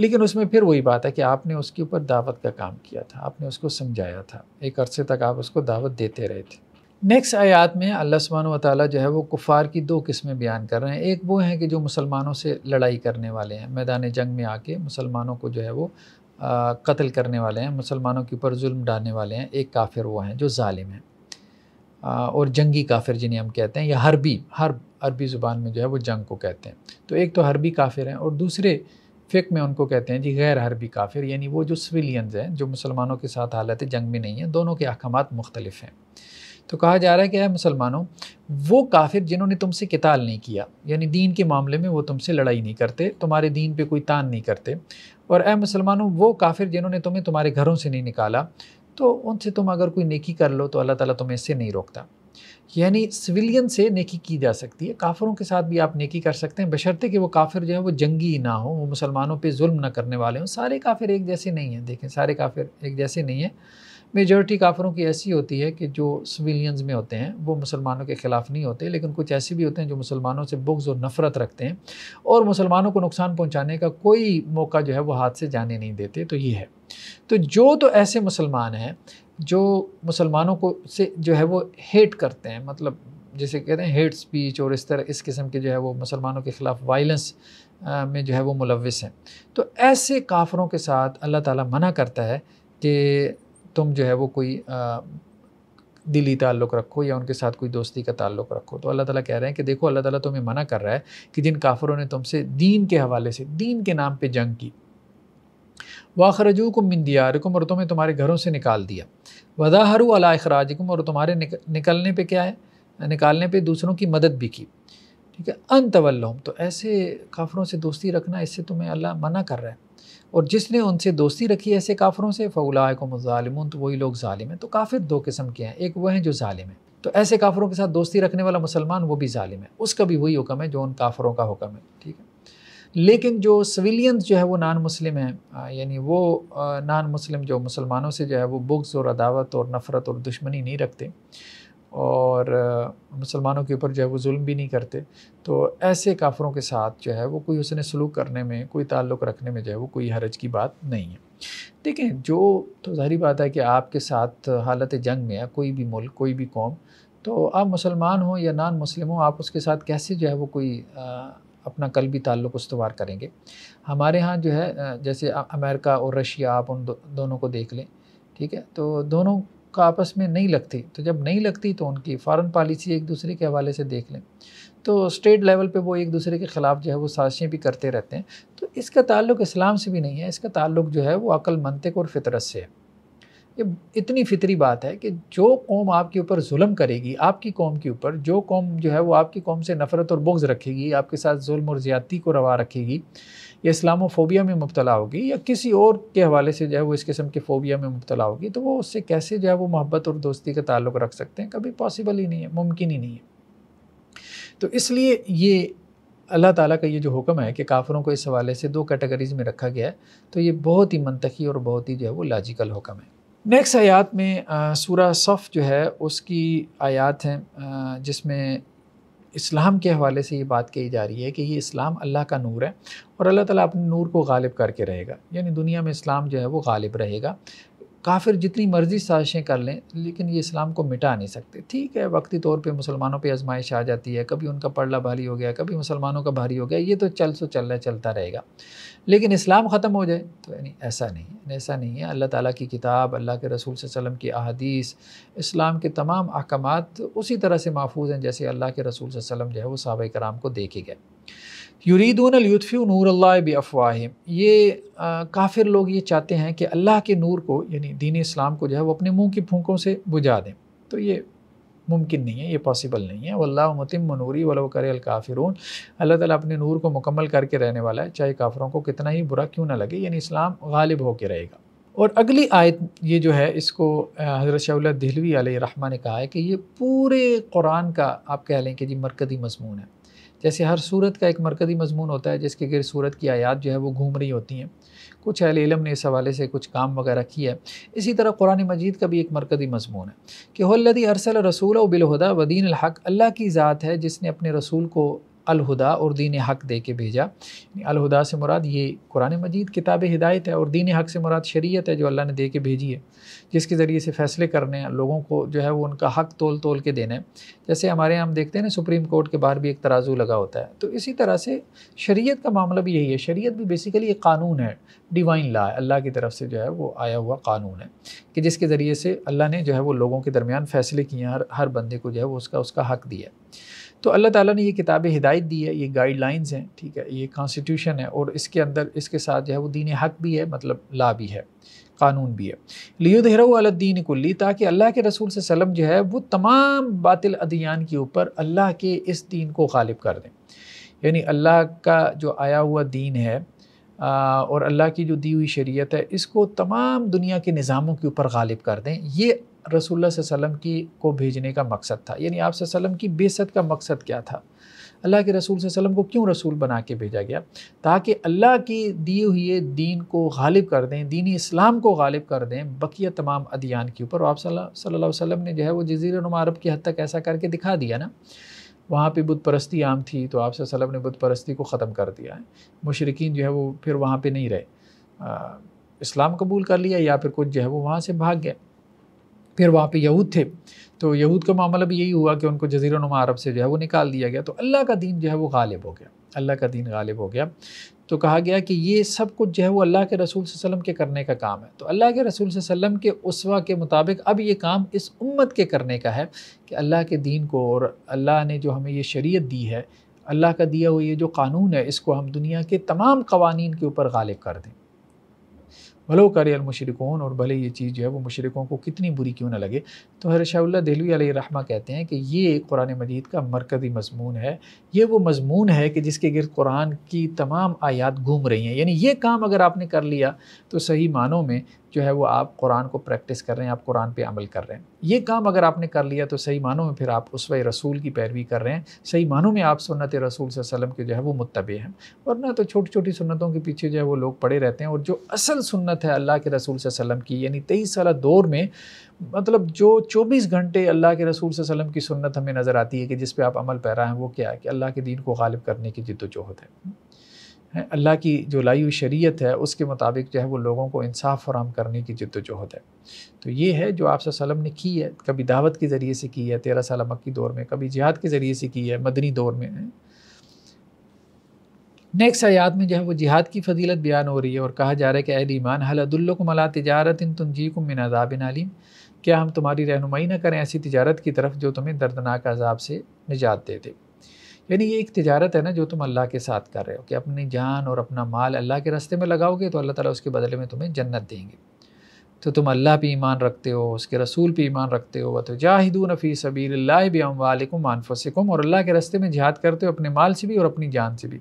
लेकिन उसमें फिर वही बात है कि आपने उसके ऊपर दावत का काम किया था आपने उसको समझाया था एक अरसे तक आप उसको दावत देते रहे थे नेक्स्ट आयात में अल्लाह सुबहान ताली जो है वो कुफ़ार की दो किस्में बयान कर रहे हैं एक वो हैं कि जो मुसलमानों से लड़ाई करने वाले हैं मैदान जंग में आके मुसलमानों को जो है वो कत्ल करने वाले हैं मुसलमानों के ऊपर जुल्म डालने वाले हैं एक काफिर वो हैं जो ालिम हैं और जंगी काफिर जिन्हें हम कहते हैं या हरबी हर अरबी ज़ुबान में जो है वो जंग को कहते हैं तो एक तो हरबी काफिर हैं और दूसरे फिक में उनको कहते हैं जी गैर हरबी काफिर यानी वो जो सिविलियंस हैं जो मुसलमानों के साथ हालत जंग में नहीं है दोनों के अहकाम मुख्तलिफ हैं तो कहा जा रहा है कि अः मुसलमानों वो काफिर जिन्होंने तुमसे किताल नहीं किया यानी दीन के मामले में वो तुमसे लड़ाई नहीं करते तुम्हारे दीन पे कोई तान नहीं करते और अः मुसलमानों वो काफिर जिन्होंने तुम्हें तुम्हारे घरों से नहीं निकाला तो उनसे तुम अगर कोई नेकी कर लो तो अल्लाह ताला तुम्हें इससे नहीं रोकता यानी सिविलियन से नेकी की जा सकती है काफिरों के साथ भी आप नेकी कर सकते हैं बशर्ते कि वो काफिर जो है वो जंगी ना हो वो मुसलमानों पे जुल्म ना करने वाले हों सारे काफिर एक जैसे नहीं हैं देखें सारे काफिर एक जैसे नहीं हैं मेजॉरिटी काफिरों की ऐसी होती है कि जो सिविलियंस में होते हैं वो मुसलमानों के ख़िलाफ़ नहीं होते लेकिन कुछ ऐसे भी होते हैं जो मुसलमानों से बुग्ज़ और नफ़रत रखते हैं और मुसलमानों को नुकसान पहुंचाने का कोई मौका जो है वो हाथ से जाने नहीं देते तो ये है तो जो तो ऐसे मुसलमान हैं जो मुसलमानों को से जो है वो हेट करते हैं मतलब जैसे कहते हैं हेट स्पीच और इस तरह इस किस्म के जो है वो मुसलमानों के ख़िलाफ़ वायलेंस में जो है वो मुलविस हैं तो ऐसे काफरों के साथ अल्लाह ताला मना करता है कि तुम जो है वो कोई दिली ताल्लुक़ रखो या उनके साथ कोई दोस्ती का ताल्लुक़ रखो तो अल्लाह ताला कह रहे हैं कि देखो अल्लाह ताला तुम्हें मना कर रहा है कि जिन काफरों ने तुमसे दीन के हवाले से दीन के नाम पर जंग की वाखरजू को मिंदियारकुम और तुम्हें तुम्हारे घरों से निकाल दिया हरू अला अखराजकुम और तुम्हारे निक, निकलने पे क्या है निकालने पे दूसरों की मदद भी की ठीक है अन तवल्लम तो ऐसे काफरों से दोस्ती रखना इससे तुम्हें अल्लाह मना कर रहा है और जिसने उनसे दोस्ती रखी ऐसे काफरों से फ़ौलाकुम ालिमून तो वही लोग ालिम हैं तो काफिर दो किस्म के हैं एक वह हैं जो ालिम है तो ऐसे काफरों के साथ दोस्ती रखने वाला मुसलमान वो भी ालिम है उसका भी वही हुक्म है जो उन काफरों का हुक्म है ठीक है लेकिन जो सिविलियंस जो है वो नान मुस्लिम हैं यानी वो नान मुस्लिम जो मुसलमानों से जो है वो बुग्स और अदावत और नफ़रत और दुश्मनी नहीं रखते और मुसलमानों के ऊपर जो है वो जुल्म भी नहीं करते तो ऐसे काफ़रों के साथ जो है वो कोई उसने सलूक करने में कोई ताल्लुक़ रखने में जो है वो कोई हरज की बात नहीं है देखें जो तो ज़ाहरी बात है कि आपके साथ हालत जंग में है कोई भी मुल्क कोई भी कौम तो आप मुसलमान हो या नान मुस्लिम हो आप उसके साथ कैसे जो है वो कोई आ, अपना कल भी ताल्लुक उसवार करेंगे हमारे यहाँ जो है जैसे अमेरिका और रशिया आप उन दो, दोनों को देख लें ठीक है तो दोनों का आपस में नहीं लगती तो जब नहीं लगती तो उनकी फ़ॉरन पॉलिसी एक दूसरे के हवाले से देख लें तो स्टेट लेवल पे वो एक दूसरे के ख़िलाफ़ जो है वो साजिशें भी करते रहते हैं तो इसका ताल्लुक इस्लाम से भी नहीं है इसका ताल्लुक जो है वो अकल मनतक और फितरत से है ये इतनी फितरी बात है कि जो कौम आपके ऊपर जुल्म करेगी आपकी कौम के ऊपर जो कौम जो है वो आपकी कौम से नफ़रत और बुग्ज़ रखेगी आपके साथ जुल्म और ज़्यादती को रवा रखेगी या इस्लामोफोबिया में मुबतला होगी या किसी और के हवाले से जो है वो इस किस्म के फ़ोबिया में मुबतला होगी तो वो उससे कैसे जो है वो मोहब्बत और दोस्ती का ताल्लुक़ रख सकते हैं कभी पॉसिबल ही नहीं है मुमकिन ही नहीं है तो इसलिए ये अल्लाह ताला का ये जो हुक्म है कि काफ़रों को इस हवाले से दो कैटेगरीज़ में रखा गया है तो ये बहुत ही मनतखी और बहुत ही जो है वो लॉजिकल हुक्म है नेक्स्ट आयात में सूरा सफ़ जो है उसकी आयात हैं जिसमें इस्लाम के हवाले से ये बात कही जा रही है कि ये इस्लाम अल्लाह का नूर है और अल्लाह ताला अपने नूर को गालिब करके रहेगा यानी दुनिया में इस्लाम जो है वो गालिब रहेगा काफिर जितनी मर्ज़ी साजिशें कर लें लेकिन ये इस्लाम को मिटा नहीं सकते ठीक है वक्ती तौर पे मुसलमानों पे आजमाइश आ जाती है कभी उनका पड़ला भारी हो गया कभी मुसलमानों का भारी हो गया ये तो चल सो चल रहा चलता रहेगा लेकिन इस्लाम ख़त्म हो जाए तो यानी ऐसा नहीं है ऐसा नहीं है अल्लाह ताला की किताब अल्लाह के रसूल वसम की अहादीस इस्लाम के तमाम अहकाम उसी तरह से महफूज हैं जैसे अल्लाह के रसूल वसम जो है वो साहब कराम को देखे गए यूरीदून यूतफ़ी नूर अल्लाह बफ़वाहिम ये आ, काफिर लोग ये चाहते हैं कि अल्लाह के नूर को यानी दीन इस्लाम को जो है वो अपने मुँह की फूकों से बुझा दें तो ये मुमकिन नहीं है ये पॉसिबल नहीं है वल्ला मतम मनूरी वल्ल कर काफिरून अल्लाह ताली अपने नूर को मुकम्मल करके रहने वाला है चाहे काफरों को कितना ही बुरा क्यों ना लगे यानी इस्लाम गालिब होकर रहेगा और अगली आयत ये जो है इसको हज़रत शाह आल रहा ने कहा है कि ये पूरे कुरान का आप कह लें कि जी मरकज़ी मजमून है जैसे हर सूरत का एक मरकज़ी मजमून होता है जिसके गिर सूरत की आयात जो है वो घूम रही होती हैं कुछ अहल इलम ने इस हवाले से कुछ काम वगैरह किया है इसी तरह कुरान मजीद का भी एक मरकज़ी मजमून है कि हल्लदी अरसल रसूल बिलहदा वदीन हक अल्लाह की ज़ात है जिसने अपने रसूल को अलहुदा और दीन हक दे के भेजा अलहुदा से मुराद ये कुरान मजीद किताब हिदायत है और दीन हक से मुराद शरीयत है जो अल्लाह ने दे के भेजी है जिसके ज़रिए से फ़ैसले करने हैं लोगों को जो है वो उनका हक तोल तोल के देना है जैसे हमारे यहाँ हम देखते हैं ना सुप्रीम कोर्ट के बाहर भी एक तराजू लगा होता है तो इसी तरह से शरीयत का मामला भी यही है शरीयत भी बेसिकली एक कानून है डिवाइन ला है अल्लाह की तरफ से जो है वो आया हुआ कानून है कि जिसके ज़रिए से अल्लाह ने जो है वो लोगों के दरमियान फ़ैसले किए हैं हर हर बंदे को जो है वो उसका उसका हक दिया है तो अल्लाह ताला ने ये किताबें हिदायत दी है ये गाइडलाइंस हैं ठीक है ये कॉन्स्टिट्यूशन है और इसके अंदर इसके साथ जो है वो दीन हक भी है मतलब ला भी है कानून भी है लियो दहरादीन कुल्ली ताकि अल्लाह के रसूल से सलम जो है वो तमाम बातिल अदियान के ऊपर अल्लाह के इस दीन को गालिब कर दें यानी अल्लाह का जो आया हुआ दीन है और अल्लाह की जो दी हुई शरीयत है इसको तमाम दुनिया के निज़ामों के ऊपर गालिब कर दें ये रसूल वसम की को भेजने का मकसद था यानी आप की बेसत का मकसद क्या था अल्लाह के रसूल वसम को क्यों रसूल बना के भेजा गया ताकि अल्लाह की दिए हुए दीन को गालिब कर दें दीनी इस्लाम को गालिब कर दें बकिया तमाम अदियान के ऊपर आप सल्लल्लाहु ने जो है वो जजीर अरब की हद तक ऐसा करके दिखा दिया ना वहाँ पे बुत परस्ती आम थी तो आप वसल्लम ने बुत परस्ती को ख़त्म कर दिया है मुशरकिन जो है वो फिर वहाँ पे नहीं रहे आ, इस्लाम कबूल कर लिया या फिर कुछ जो है वो वहाँ से भाग गए फिर वहाँ पे यहूद थे तो यहूद का मामला भी यही हुआ कि उनको जजीरा नुमा अरब से जो है वो निकाल दिया गया तो अल्लाह का दीन जो है वो गालिब हो गया अल्लाह का दीन गालिब हो गया तो कहा गया कि ये सब कुछ जो है वो अल्लाह के रसूल वसम के करने का काम है तो अल्लाह के रसूल वसम के उसवा के मुताबिक अब ये काम इस उम्मत के करने का है कि अल्लाह के दीन को और अल्लाह ने जो हमें ये शरीयत दी है अल्लाह का दिया हुआ ये जो कानून है इसको हम दुनिया के तमाम कवानीन के ऊपर गालिब कर दें भलो कर मुशरकों और भले ये चीज़ जो है वो मुशरकों को कितनी बुरी क्यों ना लगे तो हर शाह आल रहमा कहते हैं कि ये कुरान मजीद का मरकज़ी मजमून है ये वो मजमून है कि जिसके गिरद कुरान की तमाम आयात घूम रही हैं यानी ये काम अगर आपने कर लिया तो सही मानों में जो है वो आप कुरान को प्रैक्टिस कर रहे हैं आप कुरान पे अमल कर रहे हैं ये काम अगर आपने कर लिया तो सही मानों में फिर आप उस रसूल की पैरवी कर रहे हैं सही मानों में आप सुनत रसूल वसलम के जो है वो मुतबे हैं वरना तो छोटी छोटी सुनतों के पीछे जो है वो लोग पड़े रहते हैं और जो असल सुन्नत है अल्लाह के रसूल वसलम की यानी तेईस साल दौर में मतलब जो चौबीस घंटे अल्लाह के रसूल वसलम की सुन्नत हमें नज़र आती है कि जिस पर आप अमल पैरा हैं वो क्या है कि अल्लाह के दीन को गालिब करने की जिद्दोजहद है अल्लाह की जो लाई हुई शरीयत है उसके मुताबिक जो है वो लोगों को इंसाफ फराम करने की जद्दोजहद है तो ये है जो आप सल्लम ने की है कभी दावत के ज़रिए से की है तेरह साल मक्की दौर में कभी जिहाद के ज़रिए से की है मदनी दौर में नेक्स्ट आयात में जो है वो जिहाद की फजीलत बयान हो रही है और कहा जा रहा है कि अहल ईमान हलदुल्लकुम तजारत इन तुम जी कुम मिनाजाबिन आलिम क्या हम तुम्हारी रहनुमाई ना करें ऐसी तजारत की तरफ जो तुम्हें दर्दनाक अजाब से निजात दे दे यानी ये एक तजारत है ना जो तुम अल्लाह के साथ कर रहे हो कि अपनी जान और अपना माल अल्लाह के रास्ते में लगाओगे तो अल्लाह ताला उसके बदले में तुम्हें जन्नत देंगे तो तुम अल्लाह पे ईमान रखते हो उसके रसूल पे ईमान रखते हो तो जाहिदू नफ़ी सबील बिअमवालिकुम अनफुसिकुम और अल्लाह के रस्ते में जिहाद करते हो अपने माल से भी और अपनी जान से भी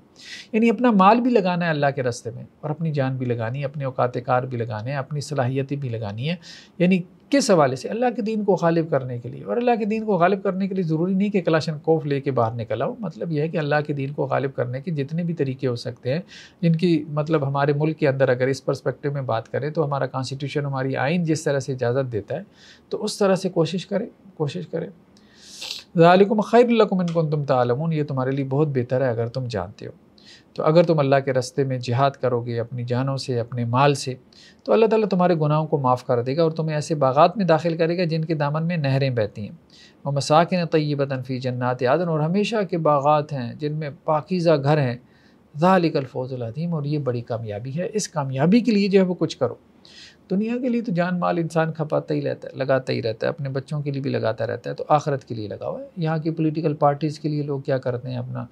यानी अपना माल भी लगाना है अल्लाह के रस्ते में और अपनी जान भी लगानी है अपने औकात कार भी लगाने हैं अपनी सलाहियतें भी लगानी है यानी किस हवाले से अल्लाह के दीन को गालिब करने के लिए और अल्लाह के दीन को गालिब करने के लिए ज़रूरी नहीं कि कलाशन कोफ ले के बाहर निकल आओ मतलब यह है कि अल्लाह के दीन को गालिब करने के जितने भी तरीके हो सकते हैं जिनकी मतलब हमारे मुल्क के अंदर अगर इस परस्पेक्टिव में बात करें तो हमारा कॉन्स्टिट्यूशन हमारी आइन जिस तरह से इजाज़त देता है तो उस तरह से कोशिश करें कोशिश करें ज़ालिकुम खैरकुम इनको तुम तालमून ये तुम्हारे लिए बहुत बेहतर है अगर तुम जानते हो तो अगर तुम अल्लाह के रस्ते में जिहाद करोगे अपनी जानों से अपने माल से तो अल्लाह ताला तुम्हारे गुनाहों को माफ़ कर देगा और तुम्हें ऐसे बागात में दाखिल करेगा जिनके दामन में नहरें बहती हैं वो मसाकिन तय्यबतन फ़ी जन्नात आदन और हमेशा के बागात हैं जिनमें पाकिज़ा घर हैं ज़ालिकलफ़ौज़ुलहदीम और ये बड़ी कामयाबी है इस कामयाबी के लिए जो है वो कुछ करो दुनिया के लिए तो जान माल इंसान खपाता ही रहता है लगाता ही रहता है अपने बच्चों के लिए भी लगाता रहता है तो आखरत के लिए लगाओ यहाँ की पोलिटिकल पार्टीज़ के लिए लोग क्या करते हैं अपना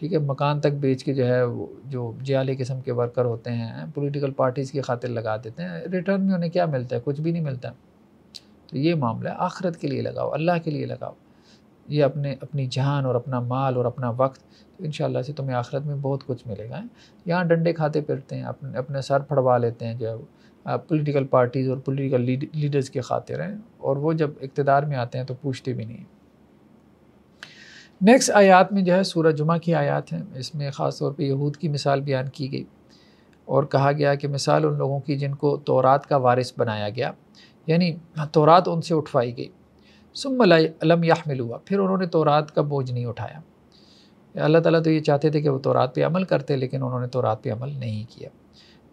ठीक है मकान तक बेच के जो है जो जियाली किस्म के वर्कर होते हैं पॉलिटिकल पार्टीज़ की खातिर लगा देते हैं रिटर्न में उन्हें क्या मिलता है कुछ भी नहीं मिलता तो ये मामला है आखरत के लिए लगाओ अल्लाह के लिए लगाओ ये अपने अपनी जान और अपना माल और अपना वक्त तो इन से तुम्हें आखरत में बहुत कुछ मिलेगा यहाँ डंडे खाते फिरते हैं अपने अपने सर फड़वा लेते हैं जो है पोलिटिकल पार्टीज़ और पोलिटिकल लीडर्स के खातिर हैं और वो जब इकतदार में आते हैं तो पूछते भी नहीं नेक्स्ट आयात में जो है सूरज जुमा की आयात है इसमें ख़ास तौर पर यहूद की मिसाल बयान की गई और कहा गया कि मिसाल उन लोगों की जिनको तोरात का वारिस बनाया गया यानी तोरात उनसे उठवाई गई सुम यामिल हुआ फिर उन्होंने तौरात का बोझ नहीं उठाया अल्लाह ताला तो ये चाहते थे कि वो तोरात पे अमल करते लेकिन उन्होंने तोरात पे अमल नहीं किया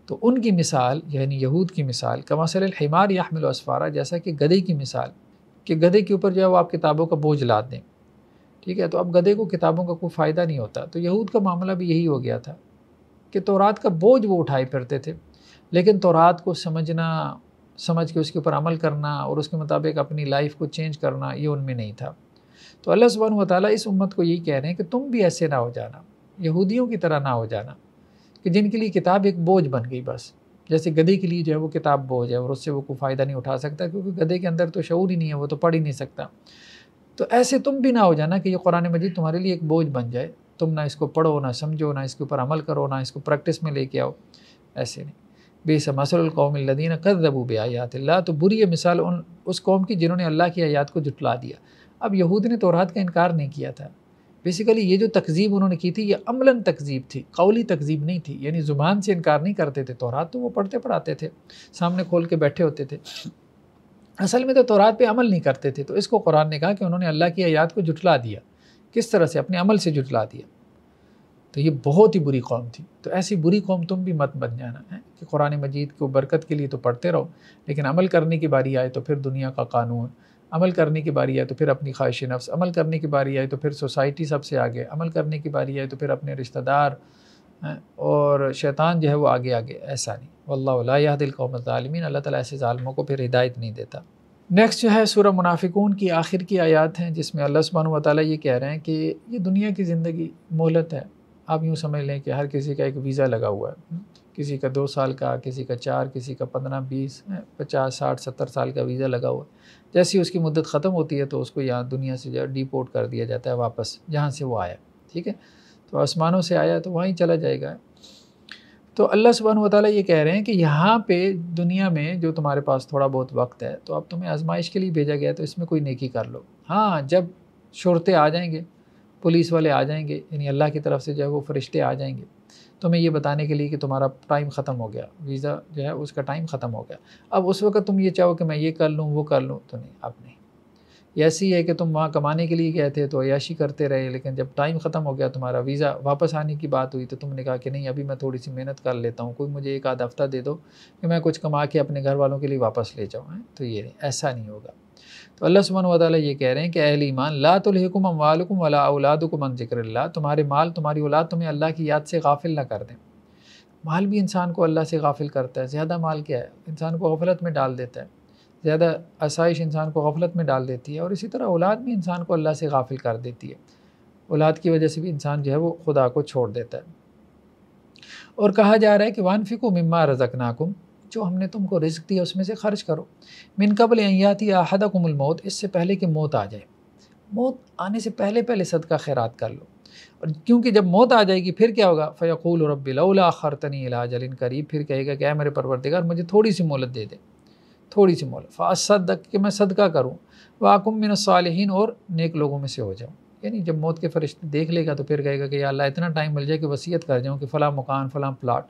तो उनकी मिसाल यानी यहूद की मिसाल कमासल हिमार यामिल असफारा जैसा कि गधे की मिसाल कि गधे के ऊपर जो है वो आप किताबों का बोझ लाद दें ठीक है तो अब गधे को किताबों का कोई फ़ायदा नहीं होता तो यहूद का मामला भी यही हो गया था कि तोरात का बोझ वो उठाए फिरते थे लेकिन तोरात को समझना समझ के उसके ऊपर अमल करना और उसके मुताबिक अपनी लाइफ को चेंज करना ये उनमें नहीं था तो अल्लाह सुबहान ताली इस उम्मत को यही कह रहे हैं कि तुम भी ऐसे ना हो जाना यहूदियों की तरह ना हो जाना कि जिनके लिए किताब एक बोझ बन गई बस जैसे गधे के लिए जो है वो किताब बोझ है और उससे वो कोई फ़ायदा नहीं उठा सकता क्योंकि गधे के अंदर तो शूर ही नहीं है वो तो पढ़ ही नहीं सकता तो ऐसे तुम भी ना हो जाना कि ये कुरान मजीद तुम्हारे लिए एक बोझ बन जाए तुम ना इसको पढ़ो ना समझो ना इसके ऊपर अमल करो ना इसको प्रैक्टिस में लेके आओ ऐसे नहीं बेसम बेसमसलकौमदीन कदबू बे आयात ला तो बुरी है मिसाल उन उस कौम की जिन्होंने अल्लाह की आयात को जुटला दिया अब यहूद ने तोरात का इनकार नहीं किया था बेसिकली ये जो तकजीब उन्होंने की थी ये अमलन तकजीब थी कौली तकजीब नहीं थी यानी ज़ुबान से इनकार नहीं करते थे तोरात तो वो पढ़ते पढ़ाते थे सामने खोल के बैठे होते थे असल में तो तौरात पे अमल नहीं करते थे तो इसको कुरान ने कहा कि उन्होंने अल्लाह की आयात को जुटला दिया किस तरह से अपने अमल से जुटला दिया तो ये बहुत ही बुरी कौम थी तो ऐसी बुरी कौम तुम भी मत बन जाना है कि कुरान मजीद को बरकत के लिए तो पढ़ते रहो लेकिन अमल करने की बारी आए तो फिर दुनिया का कानून अमल करने की बारी आए तो फिर अपनी ख्वाहिश नफ्स अमल करने की बारी आए तो फिर सोसाइटी सबसे आगे अमल करने की बारी आए तो फिर अपने रिश्तेदार और शैतान जो है वो आगे आगे ऐसा नहीं वल्ला दिल कौमतालमीन अल्लाह ताला ऐसे ालमों को फिर हिदायत नहीं देता नेक्स्ट जो है सूर मुनाफिकून की आखिर की आयात हैं जिसमें अल्लाह सुबहान वाली ये कह रहे हैं कि ये दुनिया की ज़िंदगी मोहलत है आप यूँ समझ लें कि हर किसी का एक वीज़ा लगा हुआ है किसी का दो साल का किसी का चार किसी का पंद्रह बीस पचास साठ सत्तर साल का वीज़ा लगा हुआ है ही उसकी मुद्दत ख़त्म होती है तो उसको यहाँ दुनिया से जो डिपोर्ट कर दिया जाता है वापस जहाँ से वो आया ठीक है तो आसमानों से आया तो वहीं चला जाएगा तो अल्लाह सुबहान वाली ये कह रहे हैं कि यहाँ पे दुनिया में जो तुम्हारे पास थोड़ा बहुत वक्त है तो अब तुम्हें आजमाइश के लिए भेजा गया तो इसमें कोई नेकी कर लो हाँ जब शुरते आ जाएंगे पुलिस वाले आ जाएंगे यानी अल्लाह की तरफ से जो है वो फरिश्ते आ जाएंगे तुम्हें ये बताने के लिए कि तुम्हारा टाइम ख़त्म हो गया वीज़ा जो है उसका टाइम ख़त्म हो गया अब उस वक्त तुम ये चाहो कि मैं ये कर लूँ वो कर लूँ तो नहीं अब नहीं ऐसी है कि तुम वहाँ कमाने के लिए गए थे तो अयाशी करते रहे लेकिन जब टाइम ख़त्म हो गया तुम्हारा वीज़ा वापस आने की बात हुई तो तुमने कहा कि नहीं अभी मैं थोड़ी सी मेहनत कर लेता हूँ कोई मुझे एक आध हफ़्ता दे दो कि मैं कुछ कमा के अपने घर वालों के लिए वापस ले जाऊँ तो ये ऐसा नहीं होगा तो अल्लाह सुबह वाली ये कह रहे हैं कि अहल ईमान ला तुलकुम अमवालकुम वला औलादकुम ज़िक्र तुम्हारे माल तुम्हारी औलाद तुम्हें अल्लाह की याद से गाफिल ना कर दें माल भी इंसान को अल्लाह से गाफिल करता है ज़्यादा माल क्या है इंसान को गफलत में डाल देता है ज़्यादा आसाइश इंसान को गफलत में डाल देती है और इसी तरह औलाद भी इंसान को अल्लाह से गाफिल कर देती है औलाद की वजह से भी इंसान जो है वो खुदा को छोड़ देता है और कहा जा रहा है कि वानफिको मम्मा रजक नाकुम जो हमने तुमको रिज्क दिया उसमें से खर्च करो मिनकबल अयाती मौत इससे पहले कि मौत आ जाए मौत आने से पहले पहले सदका खैरात कर लो और क्योंकि जब मौत आ जाएगी फिर क्या होगा फ़यकूल रबिलौला खरतनी इलाजलिन करीब फिर कहेगा क्या मेरे और मुझे थोड़ी सी मोहलत दे दे थोड़ी सी मोल सद कि मैं सदका करूँ वाकुम मिन सालहीन और नेक लोगों में से हो जाऊँ यानी जब मौत के फरिश्ते देख लेगा तो फिर कहेगा कि अल्लाह इतना टाइम मिल जाए कि वसीयत कर जाऊँ कि फ़लाँ मकान फ़लाँ प्लाट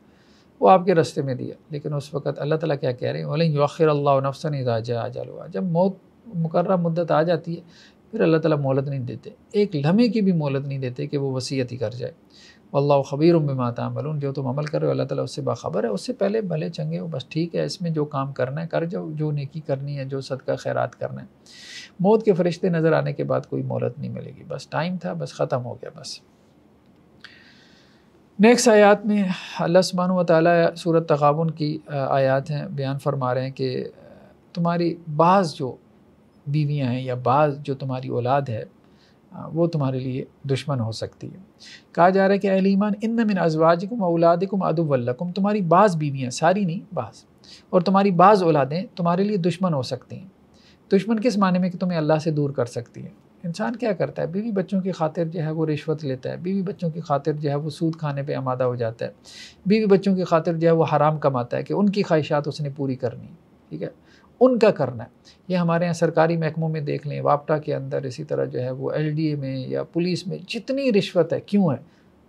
वो आपके रस्ते में दिया लेकिन उस वक्त अल्लाह ताला क्या कह रहे हैं वाले यखिर अल्लाह नफसन राजा आ जालवा जब मौत मुकर मुद्दत आ जाती है फिर अल्लाह ताला मोहलत नहीं देते एक लम्हे की भी मोहलत नहीं देते कि वो वसीयत ही कर जाए अल्लाह खबीर माता मलून जो तुम अमल कर रहे हो अल्लाह ताला उससे बाखबर है उससे पहले भले चंगे हो बस ठीक है इसमें जो काम करना है कर जाओ जो नेकी करनी है जो सदका खैरत करना है मौत के फरिश्ते नज़र आने के बाद कोई मोहलत नहीं मिलेगी बस टाइम था बस ख़त्म हो गया बस नेक्स्ट आयात में अल्लाह सुबहान तूरत सूरत तगाबन की आयात हैं बयान फरमा रहे हैं कि तुम्हारी बाज़ जो बीवियाँ हैं या बाज़ जो तुम्हारी औलाद है वो तुम्हारे लिए दुश्मन हो सकती है कहा जा रहा है कि अहलीमान इन इन मिन अजवाजिकुम औलादिकुम अदुवल्लकुम तुम्हारी बाज़ बीवियाँ सारी नहीं बाज़ और तुम्हारी बाज़ औलादें तुम्हारे लिए दुश्मन हो सकती हैं दुश्मन किस माने में कि तुम्हें अल्लाह से दूर कर सकती है इंसान क्या करता है बीवी बच्चों की खातिर जो है वो रिश्वत लेता है बीवी बच्चों की खातिर जो है वो सूद खाने पे आमादा हो जाता है बीवी बच्चों की खातिर जो है वो हराम कमाता है कि उनकी ख्वाहिशात उसने पूरी करनी ठीक है उनका करना है ये हमारे यहाँ सरकारी महकमों में देख लें वापटा के अंदर इसी तरह जो है वो एलडीए में या पुलिस में जितनी रिश्वत है क्यों है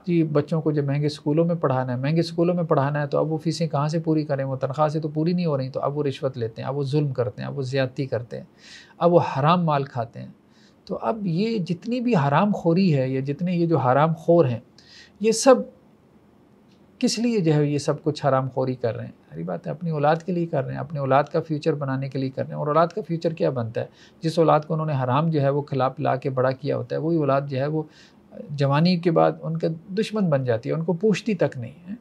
जी बच्चों को जब महंगे स्कूलों में पढ़ाना है महंगे स्कूलों में पढ़ाना है तो अब वो फीसें कहाँ से पूरी करें वो तनख्वाह से तो पूरी नहीं हो रही तो अब वो रिश्वत लेते हैं अब वो जुल्म करते हैं अब वो ज़्यादती करते हैं अब वो हराम माल खाते हैं तो अब ये जितनी भी हराम खोरी है या जितने ये जो हराम खोर हैं ये सब किस लिए जो है ये सब कुछ हराम खोरी कर रहे हैं हरी बात है अपनी औलाद के लिए कर रहे हैं अपनी औलाद का फ्यूचर बनाने के लिए कर रहे हैं और औलाद का फ्यूचर क्या बनता है जिस औलाद को उन्होंने हराम जो है वो खिला पिला के बड़ा किया होता है वही औलाद जो है वो जवानी के बाद उनका दुश्मन बन जाती है उनको पूछती तक नहीं है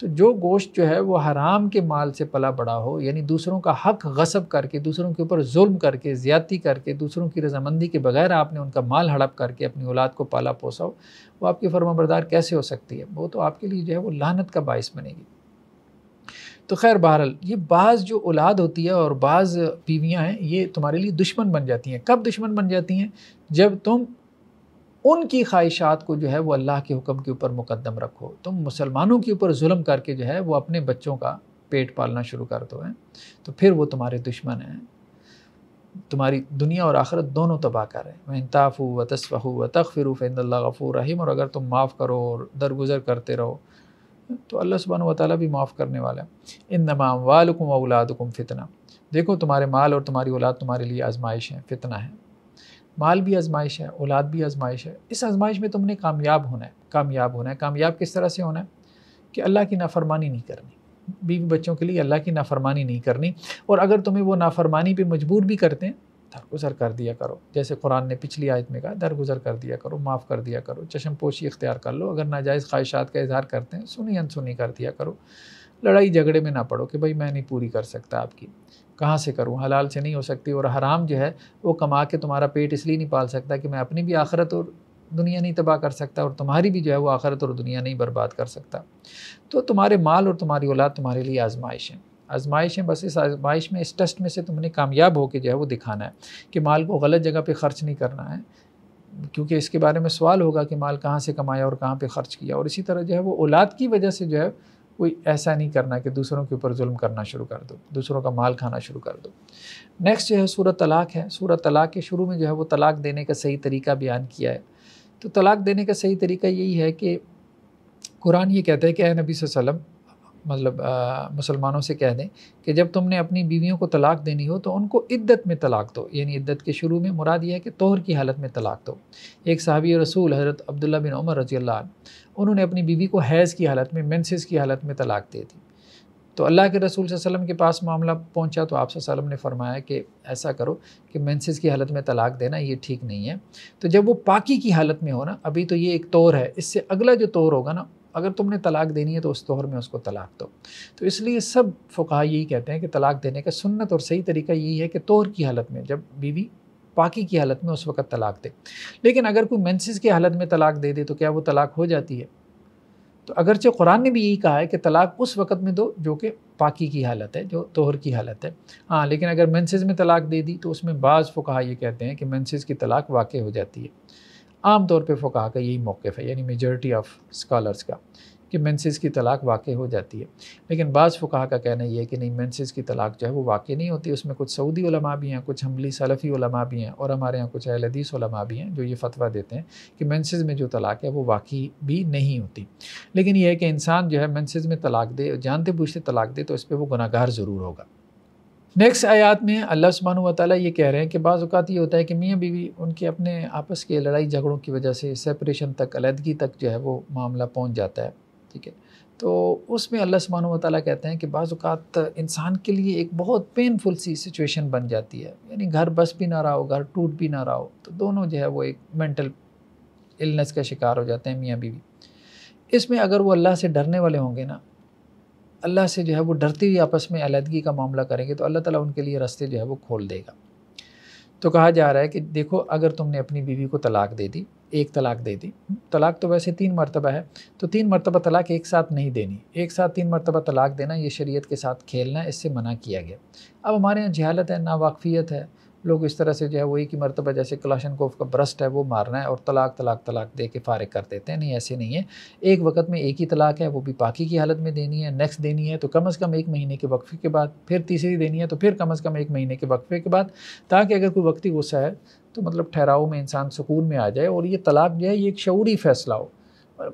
तो जो गोश्त जो है वो हराम के माल से पला बड़ा हो यानी दूसरों का हक गसब करके दूसरों के ऊपर जुल्म करके ज़्यादती करके दूसरों की रजामंदी के बगैर आपने उनका माल हड़प करके अपनी औलाद को पाला पोसा हो वो आपकी फर्माबरदार कैसे हो सकती है वो तो आपके लिए जो है वो लानत का बायस बनेगी तो खैर बहरहाल ये बाज़ जो औलाद होती है और बाज़ बीवियाँ हैं ये तुम्हारे लिए दुश्मन बन जाती हैं कब दुश्मन बन जाती हैं जब तुम उनकी ख्वाहिशात को जो है वो अल्लाह के हुक्म के ऊपर मुकदम रखो तुम मुसलमानों के ऊपर जुल्म करके जो है वो अपने बच्चों का पेट पालना शुरू कर दो हैं तो फिर वो तुम्हारे दुश्मन हैं तुम्हारी दुनिया और आखरत दोनों तबाह करें वनताफ़ू व तस्फ़ू व तखफ़िर फ़ैनल्ला गफ़ूर रहीम और अगर तुम माफ़ करो और दरगुजर करते रहो तो अल्लाह सुबहान वाली भी माफ़ करने वाला है इन नमाम वालकुम औलादकुम फ़ितना देखो तुम्हारे माल और तुम्हारी औलाद तुम्हारे लिए आजमाइश है फ़ितना है माल भी आजमाइश है औलाद भी आजमाइश है इस आजमाइश में तुमने कामयाब होना है कामयाब होना है कामयाब किस तरह से होना है कि अल्लाह की नाफरमानी नहीं करनी बीवी बच्चों के लिए अल्लाह की नाफरमानी नहीं करनी और अगर तुम्हें वो नाफरमानी पे मजबूर भी करते हैं दरगुजर कर दिया करो जैसे कुरान ने पिछली आयत में कहा दरगुजर कर दिया करो माफ़ कर दिया करो पोशी इख्तियार कर लो अगर नाजायज़ ख्वाहिशात का इजहार करते हैं सुनी अनसुनी कर दिया करो लड़ाई झगड़े में ना पड़ो कि भाई मैं नहीं पूरी कर सकता आपकी कहाँ से करूँ हलाल से नहीं हो सकती और हराम जो है वो कमा के तुम्हारा पेट इसलिए नहीं पाल सकता कि मैं अपनी भी आखरत और दुनिया नहीं तबाह कर सकता और तुम्हारी भी जो है वो आखरत और दुनिया नहीं बर्बाद कर सकता तो तुम्हारे माल और तुम्हारी औलाद तुम्हारे लिए आजमाइश है आजमाइश है बस इस आजमाइश में इस टेस्ट में से तुमने कामयाब होकर जो है वो दिखाना है कि माल को गलत जगह पर खर्च नहीं करना है क्योंकि इसके बारे में सवाल होगा कि माल कहाँ से कमाया और कहाँ पर खर्च किया और इसी तरह जो है वो औलाद की वजह से जो है कोई ऐसा नहीं करना कि दूसरों के ऊपर जुल्म करना शुरू कर दो दूसरों का माल खाना शुरू कर दो नेक्स्ट जो है सूरत तलाक है सूरत तलाक के शुरू में जो है वो तलाक देने का सही तरीका बयान किया है तो तलाक देने का सही तरीका यही है कि कुरान ये कहता है कि नबी वसम मतलब मुसलमानों से कह दें कि जब तुमने अपनी बीवियों को तलाक देनी हो तो उनको इद्दत में तलाक दो यानी इद्दत के शुरू में मुराद यह है कि तोहर की हालत में तलाक दो एक सहाबी रसूल हज़रत अब्दुल्ला बिन उमर रजील्ला उन्होंने अपनी बीवी को हैज़ की हालत में मेंसेस की हालत में तलाक दे दी तो अल्लाह के रसूल वसलम के पास मामला पहुंचा तो आप सल्लम ने फरमाया कि ऐसा करो कि मेंसेस की हालत में तलाक देना ये ठीक नहीं है तो जब वो पाकी की हालत में हो ना अभी तो ये एक तौर है इससे अगला जो तौर होगा ना अगर तुमने तलाक देनी है तो उस तौर में उसको तलाक दो तो इसलिए सब फ़ुका यही कहते हैं कि तलाक देने का सुन्नत और सही तरीका यही है कि तौर की हालत में जब बीवी पाकि की हालत में उस वक़्त तलाक दे लेकिन अगर कोई मेंसेस की हालत में तलाक दे दे तो क्या वो तलाक हो जाती है तो अगरचे कुरान ने भी यही कहा है कि तलाक उस वक़्त में दो जो कि पाकि की हालत है जो तोहर की हालत है हाँ लेकिन अगर मेंसेस में तलाक दे दी तो उसमें बाज़ फ़ुकाहा ये कहते हैं कि मेंसेस की तलाक वाक़ हो जाती है आम तौर पर फ़ुकाहा का यही मौक़ है यानी मेजॉरिटी ऑफ स्कॉलर्स का कि मेंसेस की तलाक वाक़ हो जाती है लेकिन बाज़ फुका का कहना यह है कि नहीं मेंसेस की तलाक जो है वो वाकई नहीं होती उसमें कुछ सऊदी उलमा भी हैं कुछ हमली सलफ़ी उलमा भी हैं और हमारे यहाँ कुछ अहलदीस उलमा भी हैं जो ये फतवा देते हैं कि मेंसेस में जो तलाक है वो वाकई भी नहीं होती लेकिन यह है कि इंसान जो है मेंसेस में तलाक दे जानते बूझते तलाक दे तो इस पर वो गुनागार ज़रूर होगा नेक्स्ट आयात में अल्लाह सुबहान वाली ये कह रहे हैं कि बाज़ात ये होता है कि मियाँ बीवी उनके अपने आपस के लड़ाई झगड़ों की वजह से सेपरेशन तक अलहदगी तक जो है वो मामला पहुँच जाता है ठीक है तो उसमें अल्लाह सुबहान वाली कहते हैं कि बाज़ात इंसान के लिए एक बहुत पेनफुल सी सिचुएशन बन जाती है यानी घर बस भी ना रहा हो घर टूट भी ना रहा हो तो दोनों जो है वो एक मेंटल इलनेस का शिकार हो जाते हैं मियाँ बीवी इसमें अगर वो अल्लाह से डरने वाले होंगे ना अल्लाह से जो है वो डरती हुई आपस में अलहदगी का मामला करेंगे तो अल्लाह ताला उनके लिए रास्ते जो है वो खोल देगा तो कहा जा रहा है कि देखो अगर तुमने अपनी बीवी को तलाक दे दी एक तलाक दे दी हम्म, तलाक तो वैसे तीन मरतबा है तो तीन मरतबा तलाक एक साथ नहीं देनी एक साथ तीन मरतबा तलाक देना ये शरीयत के साथ खेलना इससे मना किया गया अब हमारे यहाँ जहालत है नावाकफियत है लोग इस तरह से जो है वही कि मरतबा जैसे कलाशन कोफ़ का ब्रस्ट है वो मारना है और तलाक तलाक तलाक दे के फारग कर देते हैं नहीं ऐसे नहीं है एक वक्त में एक ही तलाक है वो भी पाकि की हालत में देनी है नेक्स्ट देनी है तो कम अज़ कम एक महीने के वक्फे के बाद फिर तीसरी देनी है तो फिर कम अज़ कम एक महीने के वक्फे के बाद ताकि अगर कोई वक्ती गुस्सा है तो मतलब ठहराव में इंसान सुकून में आ जाए और ये तलाक जो है ये एक शौरी फैसला हो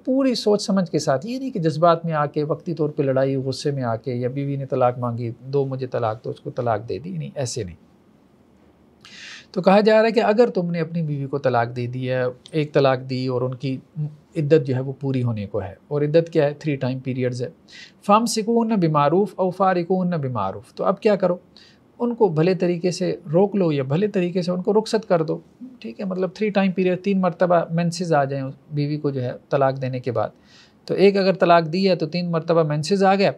पूरी सोच समझ के साथ ये नहीं कि जज्बात में आके वक्ती तौर पे लड़ाई गुस्से में आके या बीवी ने तलाक मांगी दो मुझे तलाक तो उसको तलाक दे दी नहीं ऐसे नहीं तो कहा जा रहा है कि अगर तुमने अपनी बीवी को तलाक दे दी है एक तलाक दी और उनकी इद्दत जो है वो पूरी होने को है और इद्दत क्या है थ्री टाइम पीरियड्स है फाम सिकून बीमारूफ और फारिकून न बीमारूफ तो अब क्या करो उनको भले तरीके से रोक लो या भले तरीके से उनको रुखसत कर दो ठीक है मतलब थ्री टाइम पीरियड तीन मरतबा मैंसेज आ जाएँ बीवी को जो है तलाक देने के बाद तो एक अगर तलाक दी है तो तीन मरतबा मैंसेज आ गया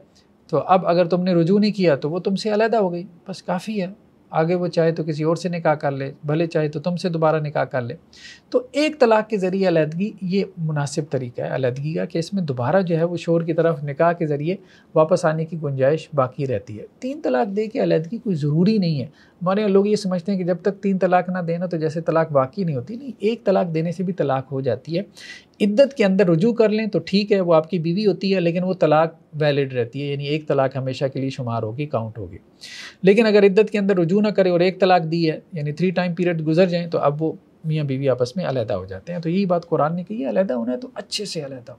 तो अब अगर तुमने रुजू नहीं किया तो वो तुमसे अलहदा हो गई बस काफ़ी है आगे वो चाहे तो किसी और से निकाह कर ले भले चाहे तो तुमसे दोबारा निकाह कर ले तो एक तलाक के ज़रिए अलहदगी ये मुनासिब तरीका है अलहदगी का कि इसमें दोबारा जो है वो शोर की तरफ निकाह के ज़रिए वापस आने की गुंजाइश बाकी रहती है तीन तलाक दे के अलहदगी कोई ज़रूरी नहीं है हमारे यहाँ लोग ये समझते हैं कि जब तक तीन तलाक ना देना तो जैसे तलाक बाकी नहीं होती नहीं एक तलाक देने से भी तलाक हो जाती है इद्दत के अंदर रुजू कर लें तो ठीक है वो आपकी बीवी होती है लेकिन वो तलाक वैलिड रहती है यानी एक तलाक हमेशा के लिए शुमार होगी काउंट होगी लेकिन अगर इद्दत के अंदर रुजू ना करें और एक तलाक दी है यानी थ्री टाइम पीरियड गुजर जाएँ तो अब वो मियाँ बीवी आपस में अलहदा हो जाते हैं तो यही बात कुरान ने कही है अलहदा होना है तो अच्छे से अलहदा हो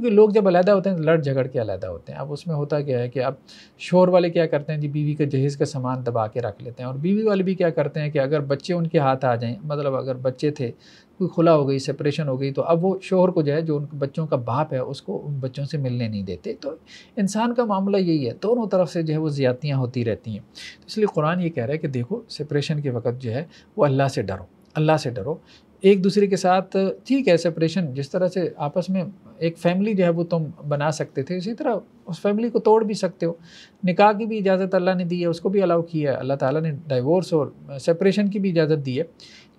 क्योंकि लोग जब अलहदा होते हैं तो लड़ झगड़ के अलहदा होते हैं अब उसमें होता क्या है कि अब शोर वाले क्या करते हैं जी बीवी के जहेज़ का सामान दबा के रख लेते हैं और बीवी वाले भी क्या करते हैं कि अगर बच्चे उनके हाथ आ जाएँ मतलब अगर बच्चे थे कोई खुला हो गई सेपरेशन हो गई तो अब वो शोहर को जो है जो उन बच्चों का बाप है उसको उन बच्चों से मिलने नहीं देते तो इंसान का मामला यही है दोनों तरफ से जो है वो ज़्यादतियाँ होती रहती हैं तो इसलिए कुरान ये कह रहा है कि देखो सेपरेशन के वक्त जो है वो अल्लाह से डरो अल्लाह से डरो एक दूसरे के साथ ठीक है सेपरेशन जिस तरह से आपस में एक फैमिली जो है वो तुम बना सकते थे इसी तरह उस फैमिली को तोड़ भी सकते हो निकाह की भी इजाज़त अल्लाह ने दी है उसको भी अलाउ किया है अल्लाह ताला ने डाइवोर्स और सेपरेशन की भी इजाज़त दी है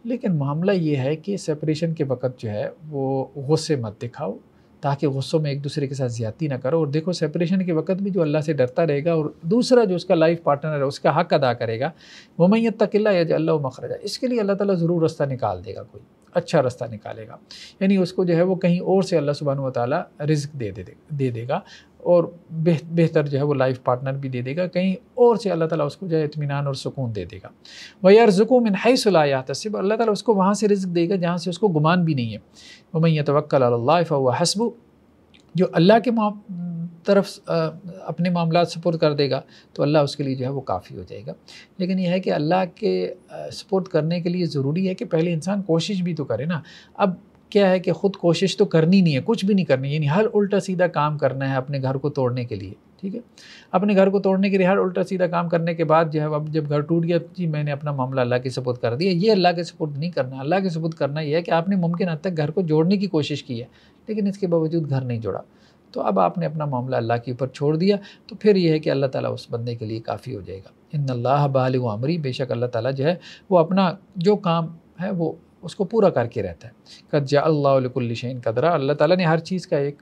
लेकिन मामला ये है कि सेपरेशन के वक्त जो है वो गुस्से मत दिखाओ ताकि गुस्सों में एक दूसरे के साथ ज्यादा ना करो और देखो सेपरेशन के वक्त भी जो अल्लाह से डरता रहेगा और दूसरा जो उसका लाइफ पार्टनर है उसका हक अदा करेगा वो मैं तकिल्ला या अल्लाह मखरजा इसके लिए अल्लाह ताला ज़रूर रास्ता निकाल देगा कोई अच्छा रास्ता निकालेगा यानी उसको जो है वो कहीं और से अल्लाह सुबहान वाली रिज्क दे दे दे देगा और बेहतर जो है वो लाइफ पार्टनर भी दे देगा कहीं और से अल्लाह ताला उसको जो है इतमान और सुकून दे देगा वह जुकूम इन हई सलाया तस्ब अल्लाह ताला उसको वहाँ से रिज्क देगा जहाँ से उसको गुमान भी नहीं है वमैया तवक्ल व हसबू जो अल्लाह के तरफ अपने मामला सपोर्ट कर देगा तो अल्लाह उसके लिए जो है वो काफ़ी हो जाएगा लेकिन यह है कि अल्लाह के सपोर्ट करने के लिए ज़रूरी है कि पहले इंसान कोशिश भी तो करे ना अब क्या है कि ख़ुद कोशिश तो करनी नहीं है कुछ भी नहीं करनी यानी हर उल्टा सीधा काम करना है अपने घर को तोड़ने के लिए ठीक है अपने घर को तोड़ने के लिए हर उल्टा सीधा काम करने के बाद जो है अब जब घर टूट गया जी मैंने अपना मामला अल्लाह के सपुत कर दिया ये अल्लाह के सपुत नहीं करना अल्लाह के सपुत करना यह है कि आपने मुमकिन हद तक घर को जोड़ने की कोशिश की है लेकिन इसके बावजूद घर नहीं जोड़ा तो अब आपने अपना मामला अल्लाह के ऊपर छोड़ दिया तो फिर यह है कि अल्लाह ताला उस बंदे के लिए काफ़ी हो जाएगा इन अल्लाह बाल अमरी बेशक अल्लाह ताला जो है वो अपना जो काम है वो उसको पूरा करके रहता है कज्जा अल्लाकुल्लिशन कदरा अल्लाह ताला ने हर चीज़ का एक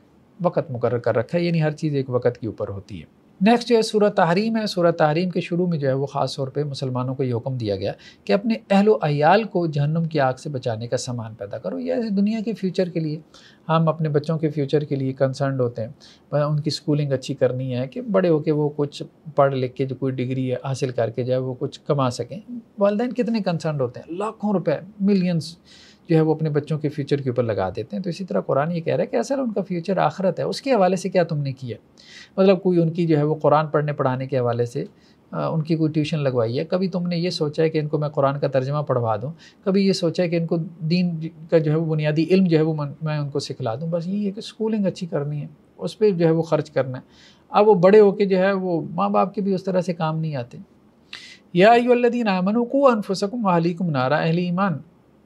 वक़्त मुकर कर रखा है यानी हर चीज़ एक वक़्त के ऊपर होती है नेक्स्ट जो है सूरत तहरीम है सूरत तहरीम के शुरू में जो है वो ख़ास तौर पे मुसलमानों को ये हुक्म दिया गया कि अपने अहलो अयाल को जहन्नुम की आग से बचाने का सामान पैदा करो यह दुनिया के फ्यूचर के लिए हम अपने बच्चों के फ्यूचर के लिए कंसर्न होते हैं उनकी स्कूलिंग अच्छी करनी है कि बड़े होके वो कुछ पढ़ लिख के जो कोई डिग्री हासिल करके जो है वो कुछ कमा सकें वालदेन कितने कंसर्न होते हैं लाखों रुपये मिलियंस जो है वो अपने बच्चों के फ्यूचर के ऊपर लगा देते हैं तो इसी तरह कुरान ये कह रहा है कि असल उनका फ्यूचर आखरत है उसके हवाले से क्या तुमने किया मतलब कोई उनकी जो है वो कुरान पढ़ने पढ़ाने के हवाले से आ, उनकी कोई ट्यूशन लगवाई है कभी तुमने ये सोचा है कि इनको मैं कुरान का तर्जमा पढ़वा दूँ कभी ये सोचा है कि इनको दीन का जो है वो बुनियादी इल्म जो है वो मैं उनको सिखला दूँ बस यही है कि स्कूलिंग अच्छी करनी है उस पर जो है वो ख़र्च करना है अब वो बड़े होके जो है वो माँ बाप के भी उस तरह से काम नहीं आते या युल्लिन आमन को अनफुसकुम वालिकुम नारा अहली ईमान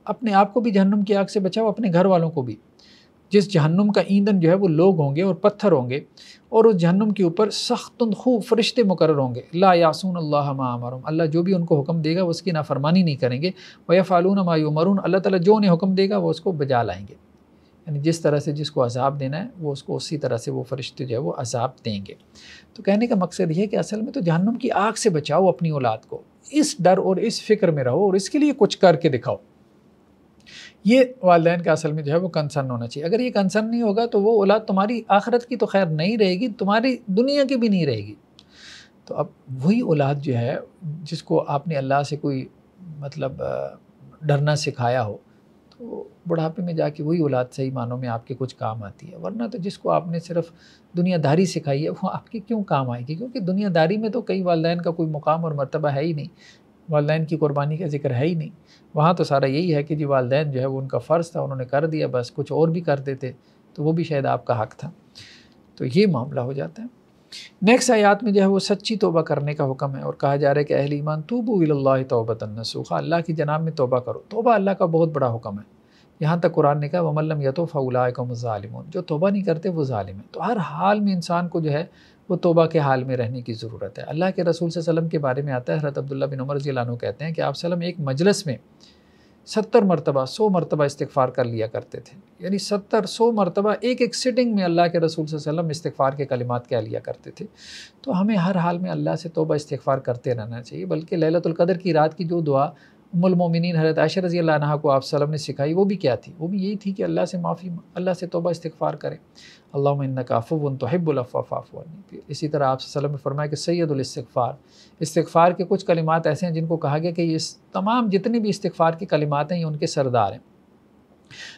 अपने आप को भी जहन्नुम की आग से बचाओ अपने घर वालों को भी जिस जहन्नुम का ईंधन जो है वो लोग होंगे और पत्थर होंगे और उस जहन्नुम के ऊपर सख्त खूब फरिश्ते मुकर होंगे ला यासून अल्लाह मरुम अल्लाह जो भी उनको हुक्म देगा वो उसकी नाफरमानी नहीं करेंगे वया फ़ालून मायूमरून अल्लाह ताली जो उन्हें हुक्म देगा वो उसको बजा लाएंगे यानी जिस तरह से जिसको अजाब देना है वो उसको उसी तरह से वो फरिश्ते जो है वो अजाब देंगे तो कहने का मकसद ये है कि असल में तो जहन्नुम की आग से बचाओ अपनी औलाद को इस डर और इस फिक्र में रहो और इसके लिए कुछ करके दिखाओ ये वालदे का असल में जो है वो कंसर्न होना चाहिए अगर ये कंसर्न नहीं होगा तो वो औलाद तुम्हारी आखरत की तो खैर नहीं रहेगी तुम्हारी दुनिया की भी नहीं रहेगी तो अब वही औलाद जो है जिसको आपने अल्लाह से कोई मतलब डरना सिखाया हो तो बुढ़ापे में जाके वही औलाद सही मानों में आपके कुछ काम आती है वरना तो जिसको आपने सिर्फ दुनियादारी सिखाई है वो आपके क्यों काम आएगी क्योंकि दुनियादारी में तो कई वालदेन का कोई मुकाम और मरतबा है ही नहीं वालदेन की कुर्बानी का जिक्र है ही नहीं वहाँ तो सारा यही है कि जी वालदे जो है वो उनका फ़र्ज़ था उन्होंने कर दिया बस कुछ और भी कर देते तो वो भी शायद आपका हक था तो ये मामला हो जाता है नेक्स्ट आयात में जो है वो सच्ची तोबा करने का हुक्म है और कहा जा रहा है कि अहली ईमान तोबू अल्लाह तोबतनसूखा अल्लाह की जनाब में तोबा करो तोबा अल्लाह का बहुत बड़ा हुक्म है यहाँ तक कुरान ने कहा वमल्लम यतोफ़ा उलाकम ालिम जो तोबा नहीं करते वो ालिम है तो हर हाल में इंसान को जो है वो तोबा के हाल में रहने की ज़रूरत है अल्लाह के रसूल वसम के बारे में आता है हरत अब्दुल्ला बिन उमर जिलानो कहते हैं कि आप सलम एक मजलस में सत्तर मरतबा सौ मरतबा इस्तफ़ार कर लिया करते थे यानी सत्तर सौ मरतबा एक एक सिटिंग में अल्लाह के रसूल वसम इस्तफ़ार के कलिमात कह लिया करते थे तो हमें हर हाल में अल्लाह से तोबा इस्तफ़ार करते रहना चाहिए बल्कि ललतुल्क़दर की रात की जो दुआ उमलमोमिन हरत आयशा रजी अल्लाह को आप सलम ने सिखाई वो भी क्या थी वो भी यही थी कि अल्लाह से माफ़ी अल्लाह से तोबा इस्तफ़ार करें अल्लाफ़ुन काफ़ुबन इसी तरह आप वसलम फरमाया कि सैदुलस्तफ़ार इस्तफ़ार के कुछ कलिमात ऐसे हैं जिनको कहा गया कि ये तमाम जितने भी इस्तफ़ार के कलिमात हैं ये उनके सरदार हैं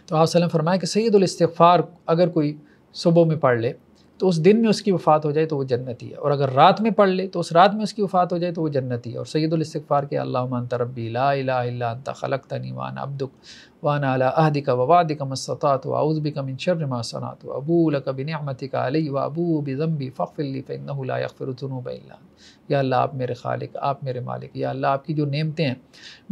तो आप फरमाया कि सैदुलस्तफ़ार अगर कोई सुबह में पढ़ ले तो उस दिन में उसकी वफ़ात हो जाए तो वो जन्नती है और अगर रात में पढ़ ले तो उस रात में उसकी वफ़ात हो जाए तो वो जन्नती है और सैदुलस्तफ़ार के अल्लाहमान तरबी लाता खलक तनी वान अब्दुक वान अला अहदिका ववादिका मस्तात वाउज़बिका मिन शर्र मा सनात अबू लकबिन अली व अबू बिजम्बी या अल्लाह आप मेरे खालिक आप मेरे मालिक या अल्लाह आपकी जो नेमतें हैं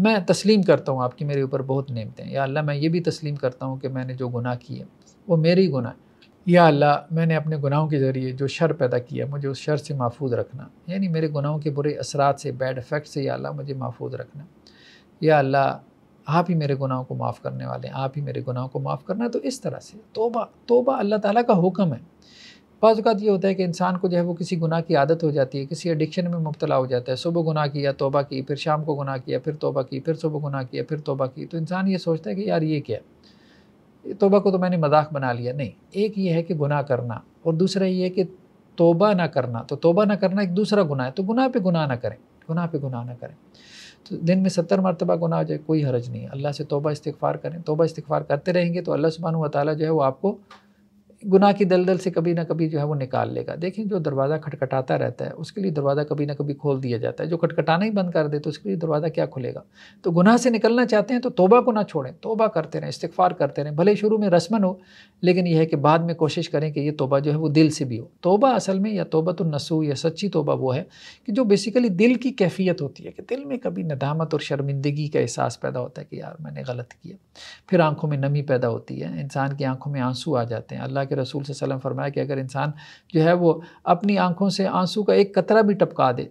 मैं तस्लीम करता हूँ आपकी मेरे ऊपर बहुत नेमतें हैं या अल्लाह मैं ये भी तस्लीम करता हूँ कि मैंने जो गुनाह किए वो मेरे ही गुनाह है या अल्लाह मैंने अपने गुनाहों के ज़रिए जो शर पैदा किया मुझे उस शर से महफूज रखना यानी मेरे गुनाहों के बुरे असरात से बैड इफ़ेक्ट से या अल्लाह मुझे महफूज रखना या अल्लाह आप ही मेरे गुनाहों को माफ़ करने वाले हैं आप ही मेरे गुनाहों को माफ़ करना तो इस तरह से तोबा तोबा अल्लाह ताला का हुक्म है बाज़ात ये होता है कि इंसान को जो है वो किसी गुनाह की आदत हो जाती है किसी एडिक्शन में मुबतला हो जाता है सुबह गुनाह किया तोबा की फिर शाम को गुनाह किया फिर तोबा की फिर सुबह गुनाह किया फिर तोबा की तो इंसान ये सोचता है कि यार ये क्या है तोबा को तो मैंने मजाक बना लिया नहीं एक ये है कि गुनाह करना और दूसरा ये है कि तोबा ना करना तो तोबा ना करना एक दूसरा गुनाह है तो गुनाह पे गुनाह ना करें गुनाह पे गुनाह ना करें तो दिन में सत्तर मरतबा गुनाह हो जाए कोई हरज नहीं है अल्लाह से तोबा इस्तफ़ार करें तोबा इस्तफ़ार करते रहेंगे तो अल्लाह सुबहान वाली जो है वो आपको गुनाह की दलदल से कभी ना कभी जो है वो निकाल लेगा देखें जो दरवाज़ा खटखटाता रहता है उसके लिए दरवाज़ा कभी ना कभी खोल दिया जाता है जो खटखटाना ही बंद कर दे तो उसके लिए दरवाज़ा क्या खुलेगा तो गुनाह से निकलना चाहते हैं तो तोबा को ना छोड़ें तोबा करते रहें इस्तफार करते रहें भले शुरू में रस्मन हो लेकिन यह है कि बाद में कोशिश करें कि ये तोबा जो है वो दिल से भी हो तोबा असल में या तोबा तो नसू या सच्ची तोबा वो है कि जो बेसिकली दिल की कैफियत होती है कि दिल में कभी नदामत और शर्मिंदगी का एहसास पैदा होता है कि यार मैंने गलत किया फिर आंखों में नमी पैदा होती है इंसान की आंखों में आंसू आ जाते हैं अल्लाह के रसूल वसल्लम फरमाया कि अगर इंसान जो है वो अपनी आँखों से आंसू का एक कतरा भी टपका दे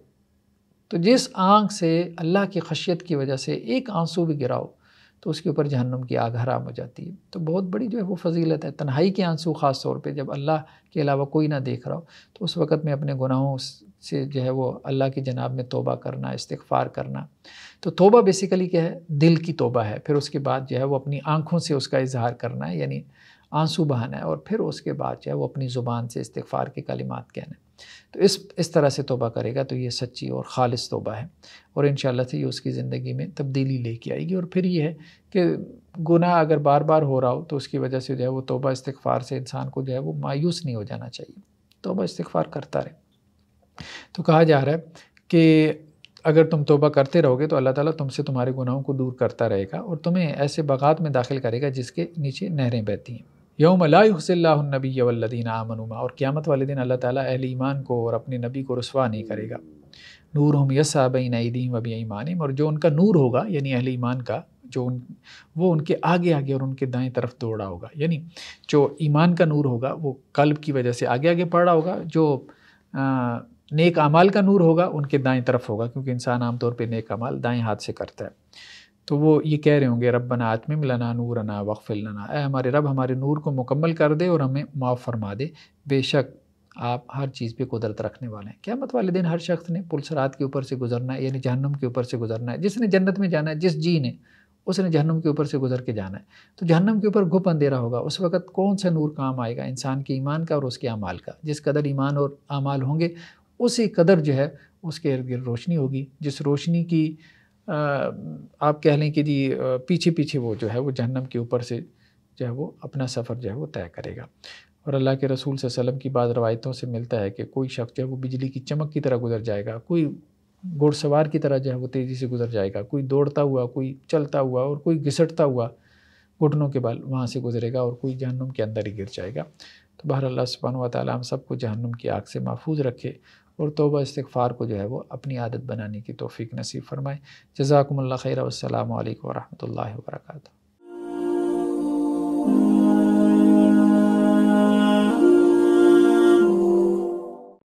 तो जिस आँख से अल्लाह की खशियत की वजह से एक आंसू भी गिराओ तो उसके ऊपर जहन्नम की आग हराम हो जाती है तो बहुत बड़ी जो है वो फजीलत है तन्हाई के आंसू ख़ास तौर पे जब अल्लाह के अलावा कोई ना देख रहा हो तो उस वक़्त में अपने गुनाहों से जो है वो अल्लाह की जनाब में तोबा करना इस्तफ़ार करना तो तोबा बेसिकली क्या है दिल की तोबा है फिर उसके बाद जो है वो अपनी आँखों से उसका इजहार करना है यानी आंसू बहाना है और फिर उसके बाद जो है वो अपनी ज़ुबान से इस्तफ़ार के कलिमात कहना है तो इस इस तरह से तोबा करेगा तो ये सच्ची और खालस तोबा है और इन से ये उसकी ज़िंदगी में तब्दीली लेके आएगी और फिर ये है कि गुनाह अगर बार बार हो रहा हो तो उसकी वजह से जो है वो तोबा इस्तफ़ार से इंसान को जो है वो मायूस नहीं हो जाना चाहिए तोबा इस्तफ़ार करता रहे तो कहा जा रहा है कि अगर तुम तोबा करते रहोगे तो अल्लाह ताला तुमसे तुम्हारे गुनाहों को दूर करता रहेगा और तुम्हें ऐसे बागात में दाखिल करेगा जिसके नीचे नहरें बहती हैं यौम लासल्लाबी वल्लिन आमनुमा और क़्यामत वाले दिन अल्लाह ताला अहल ईमान को और अपने नबी को रसवा नहीं करेगा नूर हम यसाबिन ईदीम वबी ईमान और जो उनका नूर होगा यानी अहल ईमान का जो उन वो उनके आगे आगे और उनके दाएं तरफ दौड़ा होगा यानी जो ईमान का नूर होगा वो कल्ब की वजह से आगे आगे पड़ रहा होगा जो आ, नेक अमाल का नूर होगा उनके दाएं तरफ होगा क्योंकि इंसान आमतौर पर नेक अमाल दाएं हाथ से करता है तो वो ये कह रहे होंगे रब बना आत्म मिलाना नूर अना वक्फ़िलना ए हमारे रब हमारे नूर को मुकम्मल कर दे और हमें माफ़ फरमा दे बेशक आप हर चीज़ पे कुदरत रखने वाले हैं क्या मत वाले दिन हर शख्स ने पुलसरात के ऊपर से गुजरना है यानी जहनम के ऊपर से गुजरना है जिसने जन्नत में जाना है जिस जी ने उसने जहनम के ऊपर से गुजर के जाना है तो जहनम के ऊपर घुप अंधेरा होगा उस वक़्त कौन सा नूर काम आएगा इंसान के ईमान का और उसके अमाल का जिस कदर ईमान और अमाल होंगे उसी कदर जो है उसके इर्द गिर्द रोशनी होगी जिस रोशनी की आप कह लें कि जी पीछे पीछे वो जो है वो जहन्नम के ऊपर से जो है वो अपना सफ़र जो है वो तय करेगा और अल्लाह के रसूल वसलम की बाद रवायतों से मिलता है कि कोई शख्स जो है वो बिजली की चमक की तरह गुजर जाएगा कोई घुड़सवार की तरह जो है वो तेज़ी से गुजर जाएगा कोई दौड़ता हुआ कोई चलता हुआ और कोई घिसटता हुआ घुटनों के बल वहाँ से गुजरेगा और कोई जहनुम के अंदर ही गिर जाएगा तो बहर अल्लाह सुबहान वाली हम सबको की आग से महफूज रखे और तोबा इस्तफ़ार को जो है वो अपनी आदत बनाने की तोफ़ी नसीब फरमाए जजाकमल खैर वसलम वरहमल वर्का